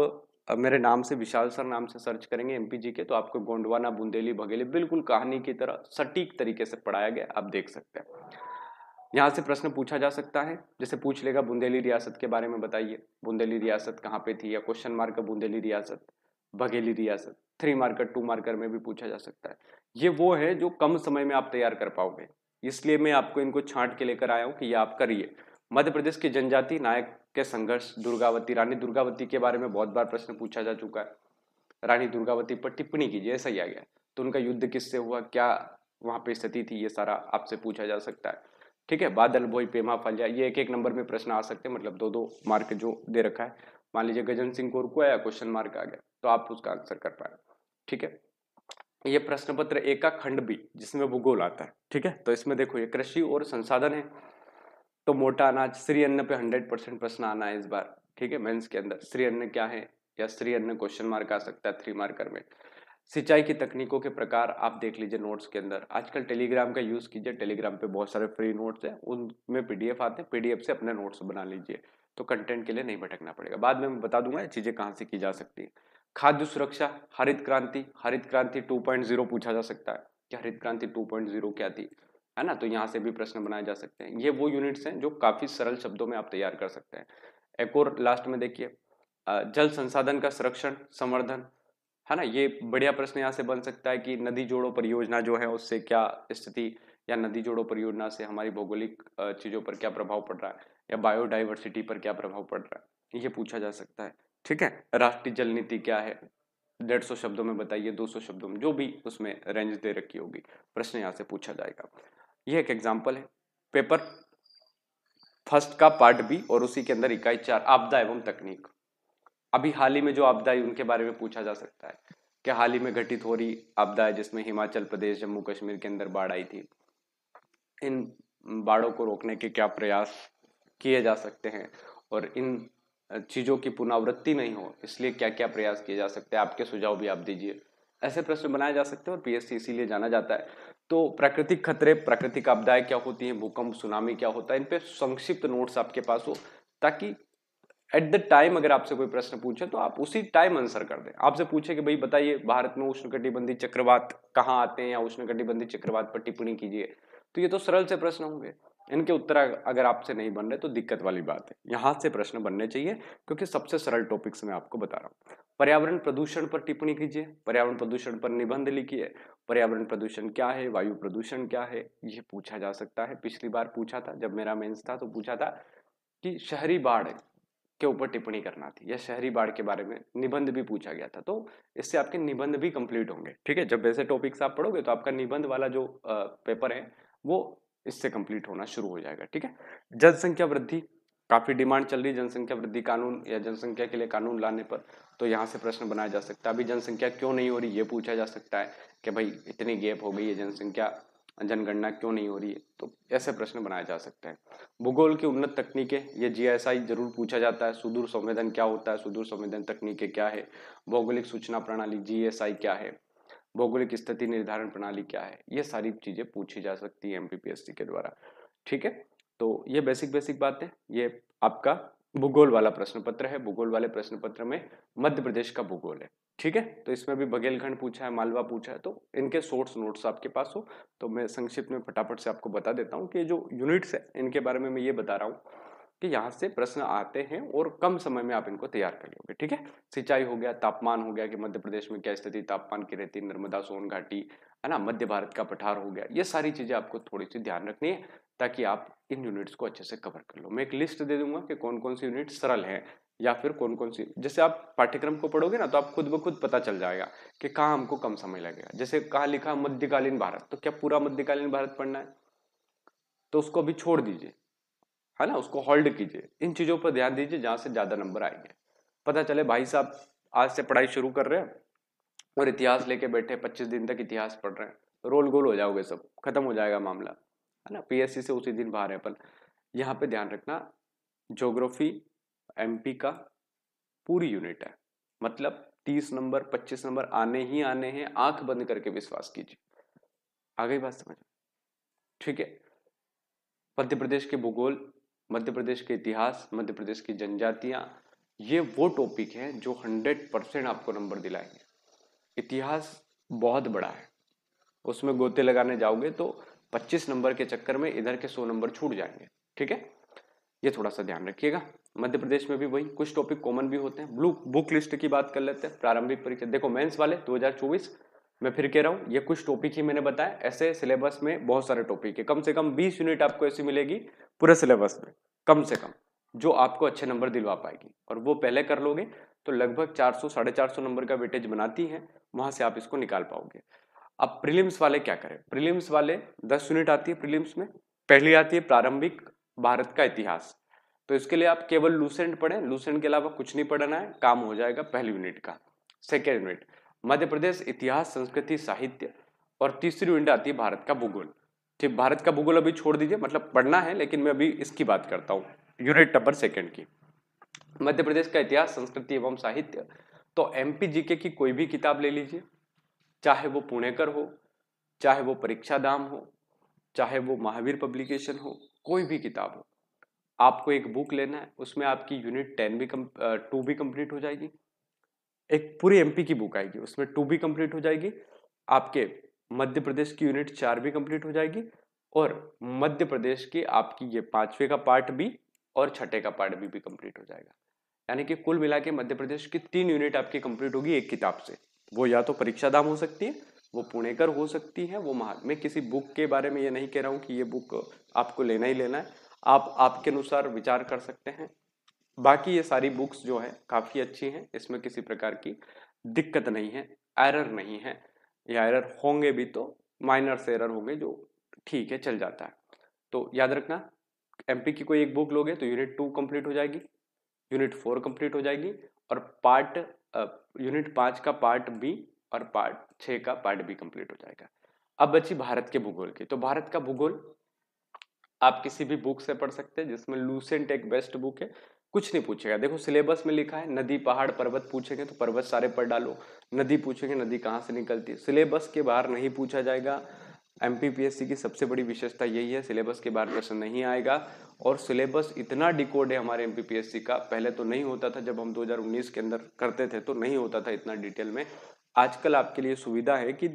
मेरे नाम से विशाल सर नाम से सर्च करेंगे एम के तो आपको गोंडवाना बुंदेली भगेली बिल्कुल कहानी की तरह सटीक तरीके से पढ़ाया गया आप देख सकते हैं यहाँ से प्रश्न पूछा जा सकता है जैसे पूछ लेगा बुंदेली रियासत के बारे में बताइए बुंदेली रियासत कहाँ पे थी या क्वेश्चन मार्क बुंदेली रियासत भगेली रियासत थ्री मार्कर टू मार्कर में भी पूछा जा सकता है ये वो है जो कम समय में आप तैयार कर पाओगे इसलिए मैं आपको इनको छांट के लेकर आया हूँ कि ये आप करिए मध्य प्रदेश के जनजाति नायक के संघर्ष दुर्गावती रानी दुर्गावती के बारे में बहुत बार प्रश्न पूछा जा चुका है रानी दुर्गावती पर टिप्पणी कीजिए ऐसा ही आ गया तो उनका युद्ध किससे हुआ क्या वहाँ पे स्थिति थी ये सारा आपसे पूछा जा सकता है ठीक है बादल भोई पेमा फलिया ये एक एक नंबर में प्रश्न आ सकते हैं मतलब दो दो मार्क जो दे रखा है मान लीजिए गजन सिंह को आया क्वेश्चन मार्क आ गया तो आप उसका आंसर कर पाए ठीक है ये प्रश्न पत्र एक का खंड भी जिसमें भूगोल आता है ठीक है तो इसमें देखो ये कृषि और संसाधन है तो मोटा अनाज श्री अन्न पे हंड्रेड परसेंट प्रश्न आना है इस बार ठीक है मेंस के अंदर श्री अन्न क्या है या श्री अन्न क्वेश्चन मार्क आ सकता है थ्री मार्कर में सिंचाई की तकनीकों के प्रकार आप देख लीजिए नोट्स के अंदर आजकल टेलीग्राम का यूज़ कीजिए टेलीग्राम पे बहुत सारे फ्री नोट्स हैं उनमें पीडीएफ आते हैं पीडीएफ से अपने नोट्स बना लीजिए तो कंटेंट के लिए नहीं भटकना पड़ेगा बाद में मैं बता दूंगा चीज़ें कहाँ से की जा सकती है खाद्य सुरक्षा हरित क्रांति हरित क्रांति 2.0 पूछा जा सकता है कि हरित क्रांति 2.0 क्या थी है ना तो यहाँ से भी प्रश्न बनाए जा सकते हैं ये वो यूनिट्स हैं जो काफ़ी सरल शब्दों में आप तैयार कर सकते हैं एक और लास्ट में देखिए जल संसाधन का संरक्षण संवर्धन है ना ये बढ़िया प्रश्न यहाँ से बन सकता है कि नदी जोड़ो परियोजना जो है उससे क्या स्थिति या नदी जोड़ो परियोजना से हमारी भौगोलिक चीज़ों पर क्या प्रभाव पड़ रहा है या बायोडाइवर्सिटी पर क्या प्रभाव पड़ रहा है ये पूछा जा सकता है ठीक है राष्ट्रीय जल नीति क्या है डेढ़ सौ शब्दों में बताइए दो सौ शब्दों में जो भी उसमें रेंज दे रखी होगी प्रश्न यहाँ से पूछा जाएगा ये एक एग्जाम्पल है पेपर फर्स्ट का पार्ट बी और उसी के अंदर इकाई चार आपदा एवं तकनीक अभी हाल ही में जो आपदा है उनके बारे में पूछा जा सकता है क्या हाल ही में घटित हो रही आपदा है जिसमें हिमाचल प्रदेश जम्मू कश्मीर के अंदर बाढ़ आई थी इन बाढ़ों को रोकने के क्या प्रयास किए जा सकते हैं और इन चीज़ों की पुनरावृत्ति नहीं हो इसलिए क्या क्या प्रयास किए जा सकते हैं आपके सुझाव भी आप दीजिए ऐसे प्रश्न बनाए जा सकते हैं और पीएससी इसीलिए जाना जाता है तो प्राकृतिक खतरे प्राकृतिक आपदाएं क्या होती हैं भूकंप सुनामी क्या होता है इन पे संक्षिप्त नोट्स आपके पास हो ताकि एट द टाइम अगर आपसे कोई प्रश्न पूछे तो आप उसी टाइम आंसर कर दें आपसे पूछे कि भाई बताइए भारत में उष्णकटिबंधी चक्रवात कहाँ आते हैं या उष्णकटिबंधी चक्रवात पर टिप्पणी कीजिए तो ये तो सरल से प्रश्न होंगे इनके उत्तर अगर आपसे नहीं बन रहे तो दिक्कत वाली बात है यहाँ से प्रश्न बनने चाहिए क्योंकि सबसे सरल टॉपिक्स मैं आपको बता रहा हूँ पर्यावरण प्रदूषण पर टिप्पणी कीजिए पर्यावरण प्रदूषण पर निबंध लिखिए पर्यावरण प्रदूषण क्या है वायु प्रदूषण क्या है ये पूछा जा सकता है पिछली बार पूछा था जब मेरा मेन्स था तो पूछा था कि शहरी बाढ़ के ऊपर टिप्पणी करना थी या शहरी बाढ़ के बारे में निबंध भी पूछा गया था तो इससे आपके निबंध भी कंप्लीट होंगे ठीक है जब ऐसे टॉपिक्स आप पढ़ोगे तो आपका निबंध वाला जो पेपर है वो इससे कंप्लीट होना शुरू हो जाएगा ठीक है जनसंख्या वृद्धि काफ़ी डिमांड चल रही है जनसंख्या वृद्धि कानून या जनसंख्या के लिए कानून लाने पर तो यहाँ से प्रश्न बनाया जा सकता है अभी जनसंख्या क्यों नहीं हो रही ये पूछा जा सकता है कि भाई इतनी गैप हो गई है जनसंख्या जनगणना क्यों नहीं हो रही है तो ऐसे प्रश्न बनाए जा सकते हैं भूगोल की उन्नत तकनीकें ये जीएसआई जरूर पूछा जाता है सुदूर संवेदन क्या होता है सुदूर संवेदन तकनीकें क्या है भौगोलिक सूचना प्रणाली जीएसआई क्या है भौगोलिक स्थिति निर्धारण प्रणाली क्या है ये सारी चीज़ें पूछी जा सकती है एमपीपीएससी के द्वारा ठीक है तो ये बेसिक बेसिक बात है ये आपका भूगोल वाला प्रश्न पत्र है भूगोल वाले प्रश्न पत्र में मध्य प्रदेश का भूगोल है ठीक है तो इसमें भी बघेलखंड पूछा है मालवा पूछा है तो इनके सोर्स नोट्स आपके पास हो तो मैं संक्षिप्त में फटाफट से आपको बता देता हूँ कि जो यूनिट्स है इनके बारे में मैं ये बता रहा हूँ कि यहाँ से प्रश्न आते हैं और कम समय में आप इनको तैयार कर लोगे ठीक है सिंचाई हो गया तापमान हो गया कि मध्य प्रदेश में क्या स्थिति तापमान की रहती नर्मदा सोन घाटी है ना मध्य भारत का पठार हो गया ये सारी चीजें आपको थोड़ी सी ध्यान रखनी है ताकि आप इन यूनिट्स को अच्छे से कवर कर लो मैं एक लिस्ट दे दूंगा कि कौन कौन सी यूनिट सरल है या फिर कौन कौन सी जैसे आप पाठ्यक्रम को पढ़ोगे ना तो आप खुद ब खुद पता चल जाएगा कि कहाँ हमको कम समय लगेगा जैसे कहा लिखा मध्यकालीन भारत तो क्या पूरा मध्यकालीन भारत पढ़ना है तो उसको अभी छोड़ दीजिए है ना उसको होल्ड कीजिए इन चीज़ों पर ध्यान दीजिए जहां से ज़्यादा नंबर आएंगे पता चले भाई साहब आज से पढ़ाई शुरू कर रहे हैं और इतिहास लेके बैठे पच्चीस दिन तक इतिहास पढ़ रहे हैं रोल गोल हो जाओगे सब खत्म हो जाएगा मामला है ना पीएससी से उसी दिन बाहर है अपन यहाँ पे ध्यान रखना जोग्राफी एमपी का पूरी यूनिट है मतलब तीस नंबर पच्चीस नंबर आने ही आने हैं आंख बंद करके विश्वास कीजिए आगे बात समझ ठीक है मध्य प्रदेश के भूगोल मध्य प्रदेश के इतिहास मध्य प्रदेश की जनजातियां ये वो टॉपिक है जो हंड्रेड परसेंट आपको नंबर दिलाएंगे इतिहास बहुत बड़ा है उसमें गोते लगाने जाओगे तो 25 नंबर के चक्कर में इधर के 100 नंबर छूट जाएंगे ठीक है ये थोड़ा सा ध्यान रखिएगा मध्य प्रदेश में भी वही कुछ टॉपिक कॉमन भी होते हैं ब्लू बुक लिस्ट की बात कर लेते हैं प्रारंभिक परीक्षा देखो मेंस वाले 2024 मैं फिर कह रहा हूँ ये कुछ टॉपिक ही मैंने बताया ऐसे सिलेबस में बहुत सारे टॉपिक है कम से कम 20 यूनिट आपको ऐसी मिलेगी पूरे सिलेबस में कम से कम जो आपको अच्छे नंबर दिलवा पाएगी और वो पहले कर लोगे तो लगभग 400 सौ साढ़े चार नंबर का वेटेज बनाती है वहाँ से आप इसको निकाल पाओगे अब प्रीलिम्स वाले क्या करें प्रीलिम्स वाले दस यूनिट आती है प्रीलिम्स में पहली आती है प्रारंभिक भारत का इतिहास तो इसके लिए आप केवल लूसेंट पढ़े लूसेंट के अलावा कुछ नहीं पढ़ना है काम हो जाएगा पहली यूनिट का सेकेंड यूनिट मध्य प्रदेश इतिहास संस्कृति साहित्य और तीसरी यूनिट आती है भारत का भूगोल ठीक भारत का भूगोल अभी छोड़ दीजिए मतलब पढ़ना है लेकिन मैं अभी इसकी बात करता हूँ यूनिट नंबर सेकेंड की मध्य प्रदेश का इतिहास संस्कृति एवं साहित्य तो एम पी की कोई भी किताब ले लीजिए चाहे वो पुणेकर हो चाहे वो परीक्षा दाम हो चाहे वो महावीर पब्लिकेशन हो कोई भी किताब हो आपको एक बुक लेना है उसमें आपकी यूनिट टेन भी कम टू भी कंप्लीट हो जाएगी एक पूरी एमपी की बुक आएगी उसमें टू भी कंप्लीट हो जाएगी आपके मध्य प्रदेश की यूनिट चार भी कंप्लीट हो जाएगी और मध्य प्रदेश की आपकी ये पाँचवें का पार्ट भी और छठे का पार्ट भी भी कंप्लीट हो जाएगा यानी कि कुल मिला के मध्य प्रदेश की तीन यूनिट आपकी कंप्लीट होगी एक किताब से वो या तो परीक्षा धाम हो सकती है वो पुणेकर हो सकती है वो महा मैं किसी बुक के बारे में ये नहीं कह रहा हूँ कि ये बुक आपको लेना ही लेना है आप आपके अनुसार विचार कर सकते हैं बाकी ये सारी बुक्स जो है काफ़ी अच्छी हैं इसमें किसी प्रकार की दिक्कत नहीं है एरर नहीं है या एरर होंगे भी तो माइनर से एरर होंगे जो ठीक है चल जाता है तो याद रखना एमपी की कोई एक बुक लोगे तो यूनिट टू कंप्लीट हो जाएगी यूनिट फोर कंप्लीट हो जाएगी और पार्ट यूनिट पाँच का पार्ट बी और पार्ट छः का पार्ट बी कंप्लीट हो जाएगा अब बची भारत के भूगोल की तो भारत का भूगोल आप किसी भी बुक से पढ़ सकते हैं जिसमें लूसेंट एक बेस्ट बुक है कुछ नहीं पूछेगा देखो सिलेबस में लिखा है नदी पहाड़ पर्वत पूछेंगे तो पर्वत सारे पढ़ डालो नदी पूछेंगे नदी कहाँ से निकलती है सिलेबस के बाहर नहीं पूछा जाएगा एम की सबसे बड़ी विशेषता यही है सिलेबस के बाहर प्रश्न नहीं आएगा और सिलेबस इतना डिकोड है हमारे एम का पहले तो नहीं होता था जब हम 2019 के अंदर करते थे तो नहीं होता था इतना डिटेल में आजकल आपके लिए सुविधा है कि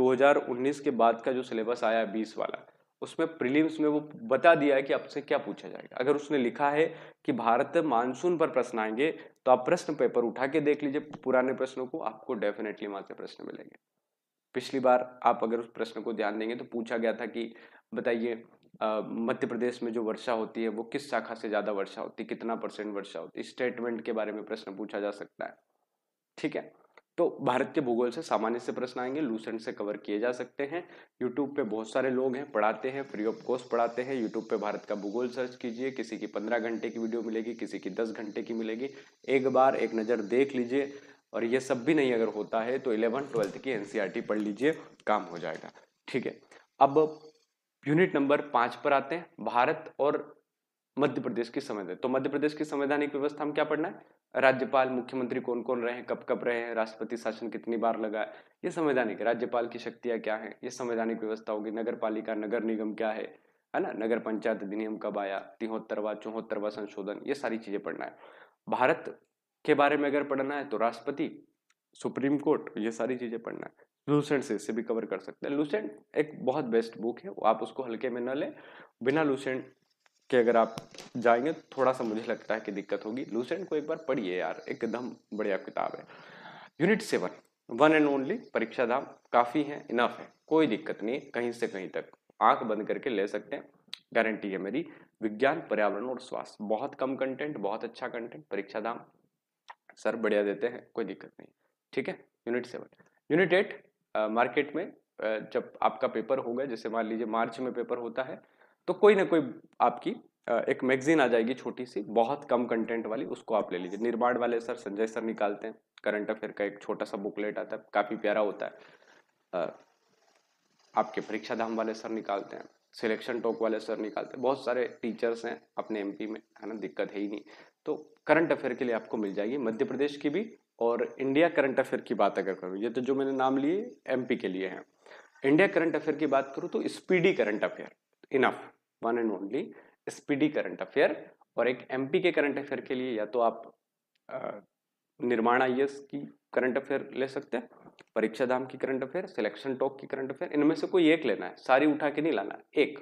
2019 के बाद का जो सिलेबस आया बीस वाला उसमें प्रीलिम्स में वो बता दिया है कि आपसे क्या पूछा जाएगा अगर उसने लिखा है कि भारत मानसून पर प्रश्न आएंगे तो आप प्रश्न पेपर उठा के देख लीजिए पुराने प्रश्नों को आपको डेफिनेटली वहां से प्रश्न मिलेंगे पिछली बार आप अगर उस प्रश्न को ध्यान देंगे तो पूछा गया था कि बताइए मध्य प्रदेश में जो वर्षा होती है वो किस शाखा से ज़्यादा वर्षा होती है कितना परसेंट वर्षा होती है स्टेटमेंट के बारे में प्रश्न पूछा जा सकता है ठीक है तो भारत के भूगोल से सामान्य से प्रश्न आएंगे लूसेंट से कवर किए जा सकते हैं यूट्यूब पे बहुत सारे लोग हैं पढ़ाते हैं फ्री ऑफ कॉस्ट पढ़ाते हैं यूट्यूब पे भारत का भूगोल सर्च कीजिए किसी की पंद्रह घंटे की वीडियो मिलेगी किसी की दस घंटे की मिलेगी एक बार एक नज़र देख लीजिए और ये सब भी नहीं अगर होता है तो इलेवन ट्वेल्थ की एन e पढ़ लीजिए काम हो जाएगा ठीक है अब यूनिट नंबर पांच पर आते हैं भारत और मध्य प्रदेश की संविधान तो मध्य प्रदेश की संवैधानिक व्यवस्था हम क्या पढ़ना है राज्यपाल मुख्यमंत्री कौन कौन रहे हैं कब कब रहे हैं राष्ट्रपति शासन कितनी बार लगा है ये संवैधानिक राज्यपाल की शक्तियां क्या है ये संवैधानिक व्यवस्था होगी नगर पालिका नगर निगम क्या है है ना नगर पंचायत अधिनियम कब आया तिहत्तरवा चौहत्तरवा संशोधन ये सारी चीजें पढ़ना है भारत के बारे में अगर पढ़ना है तो राष्ट्रपति सुप्रीम कोर्ट ये सारी चीजें पढ़ना है लूसेंट से इससे भी कवर कर सकते हैं लूसेंट एक बहुत बेस्ट बुक है आप उसको हल्के में ना लें बिना लूसेंट के अगर आप जाएंगे थोड़ा सा मुझे लगता है कि दिक्कत होगी लूसेंट को एक बार पढ़िए यार एकदम बढ़िया किताब है unit seven one and only Pariksha Dham काफ़ी है इनफ है कोई दिक्कत नहीं कहीं से कहीं तक आंख बंद करके ले सकते हैं गारंटी है मेरी विज्ञान पर्यावरण और स्वास्थ्य बहुत कम कंटेंट बहुत अच्छा कंटेंट परीक्षा धाम सर बढ़िया देते हैं कोई दिक्कत नहीं ठीक है unit seven unit eight market में जब आपका पेपर होगा जैसे मान लीजिए मार्च में पेपर होता है तो कोई ना कोई आपकी एक मैगजीन आ जाएगी छोटी सी बहुत कम कंटेंट वाली उसको आप ले लीजिए निर्माण वाले सर संजय सर निकालते हैं करंट अफेयर का एक छोटा सा बुकलेट आता है काफ़ी प्यारा होता है आपके परीक्षा धाम वाले सर निकालते हैं सिलेक्शन टॉक वाले सर निकालते हैं बहुत सारे टीचर्स हैं अपने एमपी में है ना दिक्कत है ही नहीं तो करंट अफेयर के लिए आपको मिल जाएगी मध्य प्रदेश की भी और इंडिया करंट अफेयर की बात अगर करूँ ये तो जो मैंने नाम लिए एमपी के लिए हैं इंडिया करंट अफेयर की बात करूँ तो speedy current affair enough one and only speedy current affair और एक एमपी के करंट अफेयर के लिए या तो आप निर्माण आई की करंट अफेयर ले सकते हैं परीक्षा धाम की करंट अफेयर सिलेक्शन टॉक की करंट अफेयर इनमें से कोई एक लेना है सारी उठा के नहीं लाना है एक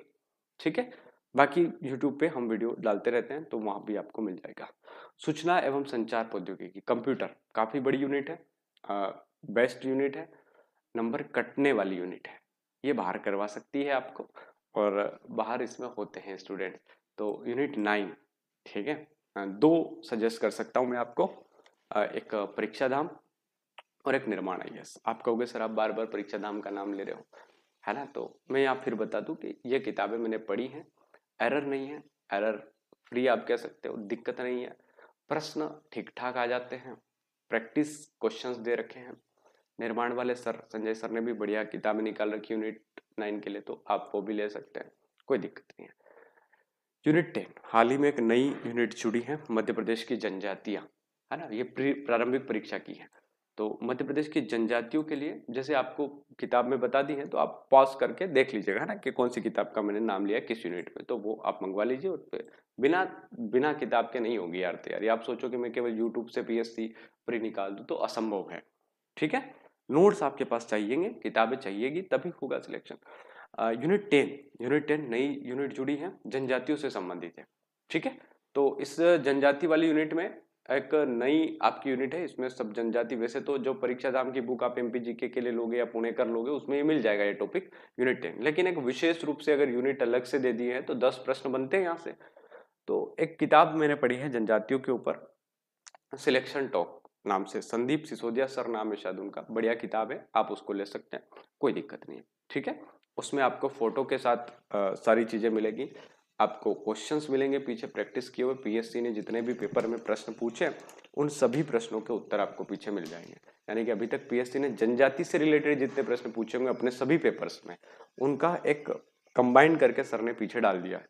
ठीक है बाकी यूट्यूब पे हम वीडियो डालते रहते हैं तो वहाँ भी आपको मिल जाएगा सूचना एवं संचार प्रौद्योगिकी कंप्यूटर काफ़ी बड़ी यूनिट है आ, बेस्ट यूनिट है नंबर कटने वाली यूनिट है ये बाहर करवा सकती है आपको और बाहर इसमें होते हैं स्टूडेंट्स तो यूनिट नाइन ठीक है दो सजेस्ट कर सकता हूँ मैं आपको एक परीक्षा धाम और एक निर्माण आई आप कहोगे सर आप बार बार परीक्षा धाम का नाम ले रहे हो है ना तो मैं आप फिर बता दूँ कि ये किताबें मैंने पढ़ी हैं एरर नहीं है एरर फ्री आप कह सकते हो दिक्कत नहीं है प्रश्न ठीक ठाक आ जाते हैं प्रैक्टिस क्वेश्चंस दे रखे हैं निर्माण वाले सर संजय सर ने भी बढ़िया किताबें निकाल रखी यूनिट नाइन के लिए तो आप वो भी ले सकते हैं कोई दिक्कत नहीं है यूनिट टेन हाल ही में एक नई यूनिट जुड़ी है मध्य प्रदेश की जनजातियाँ है ना ये प्रारंभिक परीक्षा की है तो मध्य प्रदेश की जनजातियों के लिए जैसे आपको किताब में बता दी है तो आप पॉज करके देख लीजिएगा है ना कि कौन सी किताब का मैंने नाम लिया किस यूनिट में तो वो आप मंगवा लीजिए उस पर बिना बिना किताब के नहीं होगी यार तैयारी आप सोचो कि मैं केवल यूट्यूब से पीएससी प्री निकाल दूँ तो असंभव है ठीक है नोट्स आपके पास चाहिएंगे किताबें चाहिएगी तभी होगा selection unit ten unit ten नई यूनिट जुड़ी है जनजातियों से संबंधित है ठीक है तो इस जनजाति वाली यूनिट में एक नई आपकी यूनिट है इसमें सब जनजाति वैसे तो जो परीक्षा धाम की बुक आप एम पी के लिए लोगे या पुणे कर लोगे उसमें मिल जाएगा ये टॉपिक यूनिट टेन लेकिन एक विशेष रूप से अगर यूनिट अलग से दे दी है तो दस प्रश्न बनते हैं यहाँ से तो एक किताब मैंने पढ़ी है जनजातियों के ऊपर सिलेक्शन टॉक नाम से संदीप सिसोदिया सर नाम है शायद उनका बढ़िया किताब है आप उसको ले सकते हैं कोई दिक्कत नहीं है ठीक है उसमें आपको फोटो के साथ आ, सारी चीज़ें मिलेगी आपको क्वेश्चंस मिलेंगे पीछे प्रैक्टिस किए हुए पीएससी ने जितने भी पेपर में प्रश्न पूछे उन सभी प्रश्नों के उत्तर आपको पीछे मिल जाएंगे यानी कि अभी तक पीएससी ने जनजाति से रिलेटेड जितने प्रश्न पूछे होंगे अपने सभी पेपर्स में उनका एक कंबाइन करके सर ने पीछे डाल दिया है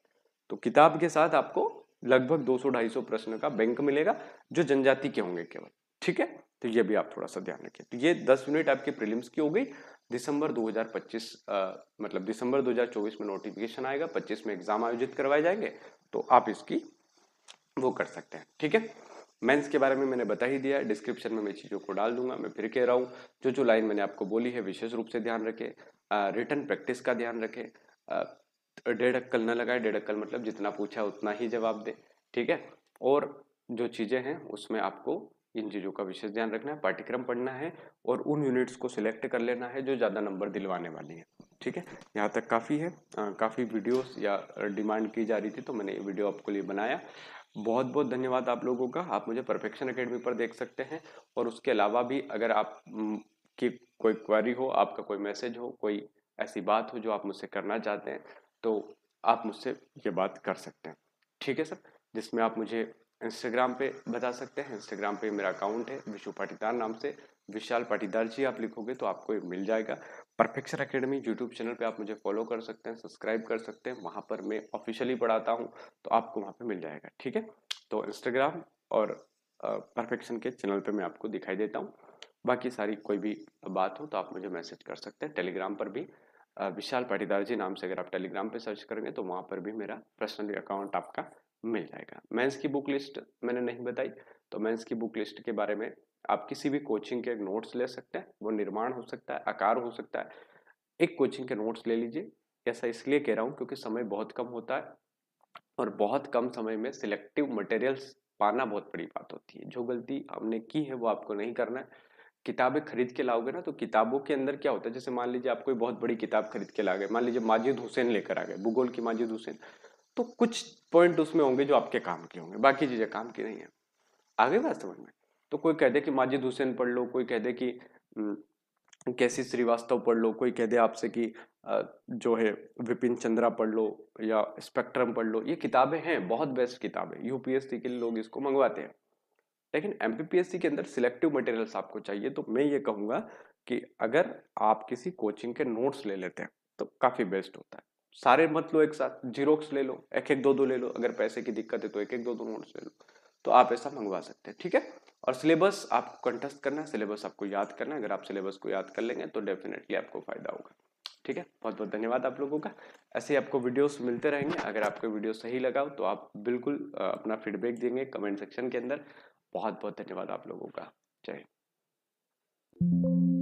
तो किताब के साथ आपको लगभग दो सौ प्रश्न का बैंक मिलेगा जो जनजाति के होंगे केवल ठीक है तो ये भी आप थोड़ा सा ध्यान रखिए तो ये दस मिनट आपके प्रीलिम्स की हो गई दिसंबर 2025 मतलब दिसंबर 2024 में नोटिफिकेशन आएगा 25 में एग्जाम आयोजित करवाए जाएंगे तो आप इसकी वो कर सकते हैं ठीक है मेंस के बारे में मैंने बता ही दिया डिस्क्रिप्शन में मैं चीज़ों को डाल दूंगा मैं फिर कह रहा हूँ जो जो लाइन मैंने आपको बोली है विशेष रूप से ध्यान रखें रिटर्न प्रैक्टिस का ध्यान रखें डेढ़ अक्कल न लगाए डेढ़ अक्कल मतलब जितना पूछा उतना ही जवाब दे ठीक है और जो चीज़ें हैं उसमें आपको इन चीज़ों का विशेष ध्यान रखना है पाठ्यक्रम पढ़ना है और उन यूनिट्स को सिलेक्ट कर लेना है जो ज़्यादा नंबर दिलवाने वाली है ठीक है यहाँ तक काफ़ी है काफ़ी वीडियोस या डिमांड की जा रही थी तो मैंने ये वीडियो आपको लिए बनाया बहुत बहुत धन्यवाद आप लोगों का आप मुझे परफेक्शन अकेडमी पर देख सकते हैं और उसके अलावा भी अगर आप की कोई क्वारी हो आपका कोई मैसेज हो कोई ऐसी बात हो जो आप मुझसे करना चाहते हैं तो आप मुझसे ये बात कर सकते हैं ठीक है सर जिसमें आप मुझे इंस्टाग्राम पे बता सकते हैं इंस्टाग्राम पे मेरा अकाउंट है विशु पाटीदार नाम से विशाल पाटीदार जी आप लिखोगे तो आपको मिल जाएगा परफेक्शन अकेडमी यूट्यूब चैनल पे आप मुझे फॉलो कर सकते हैं सब्सक्राइब कर सकते हैं वहाँ पर मैं ऑफिशियली पढ़ाता हूँ तो आपको वहाँ पर मिल जाएगा ठीक है तो इंस्टाग्राम और परफेक्शन के चैनल पर मैं आपको दिखाई देता हूँ बाकी सारी कोई भी बात हो तो आप मुझे मैसेज कर सकते हैं टेलीग्राम पर भी विशाल पाटीदार जी नाम से अगर आप टेलीग्राम पर सर्च करेंगे तो वहाँ पर भी मेरा पर्सनली अकाउंट आपका मिल जाएगा मेंस की बुक लिस्ट मैंने नहीं बताई तो मेंस की बुक लिस्ट के बारे में आप किसी भी कोचिंग के नोट्स ले सकते हैं वो निर्माण हो सकता है आकार हो सकता है एक कोचिंग के नोट्स ले लीजिए ऐसा इसलिए कह रहा हूँ क्योंकि समय बहुत कम होता है और बहुत कम समय में सिलेक्टिव मटेरियल्स पाना बहुत बड़ी बात होती है जो गलती हमने की है वो आपको नहीं करना है किताबें खरीद के लाओगे ना तो किताबों के अंदर क्या होता है जैसे मान लीजिए आप कोई बहुत बड़ी किताब खरीद के ला गए मान लीजिए माजिद हुसैन लेकर आ गए भूगोल की माजिद हुसैन तो कुछ पॉइंट उसमें होंगे जो आपके काम के होंगे बाकी चीज़ें काम की नहीं है आगे बात समझ में तो कोई कह दे कि माजिद हुसैन पढ़ लो कोई कह दे कि कैसी श्रीवास्तव पढ़ लो कोई कह दे आपसे कि जो है विपिन चंद्रा पढ़ लो या स्पेक्ट्रम पढ़ लो ये किताबें हैं बहुत बेस्ट किताबें यूपीएससी के लोग इसको मंगवाते हैं लेकिन एम के अंदर सिलेक्टिव मटेरियल्स आपको चाहिए तो मैं ये कहूँगा कि अगर आप किसी कोचिंग के नोट्स ले लेते हैं तो काफ़ी बेस्ट होता है सारे मत लो एक साथ जीरोक्स ले लो एक एक दो दो ले लो अगर पैसे की दिक्कत है तो एक एक दो दो नोट्स ले लो तो आप ऐसा मंगवा सकते हैं ठीक है और सिलेबस आपको कंठस्थ करना है सिलेबस आपको याद करना है अगर आप सिलेबस को याद कर लेंगे तो डेफिनेटली आपको फायदा होगा ठीक है बहुत बहुत धन्यवाद आप लोगों का ऐसे ही आपको वीडियोस मिलते रहेंगे अगर आपको वीडियो सही लगा हो तो आप बिल्कुल अपना फीडबैक देंगे कमेंट सेक्शन के अंदर बहुत बहुत धन्यवाद आप लोगों का जय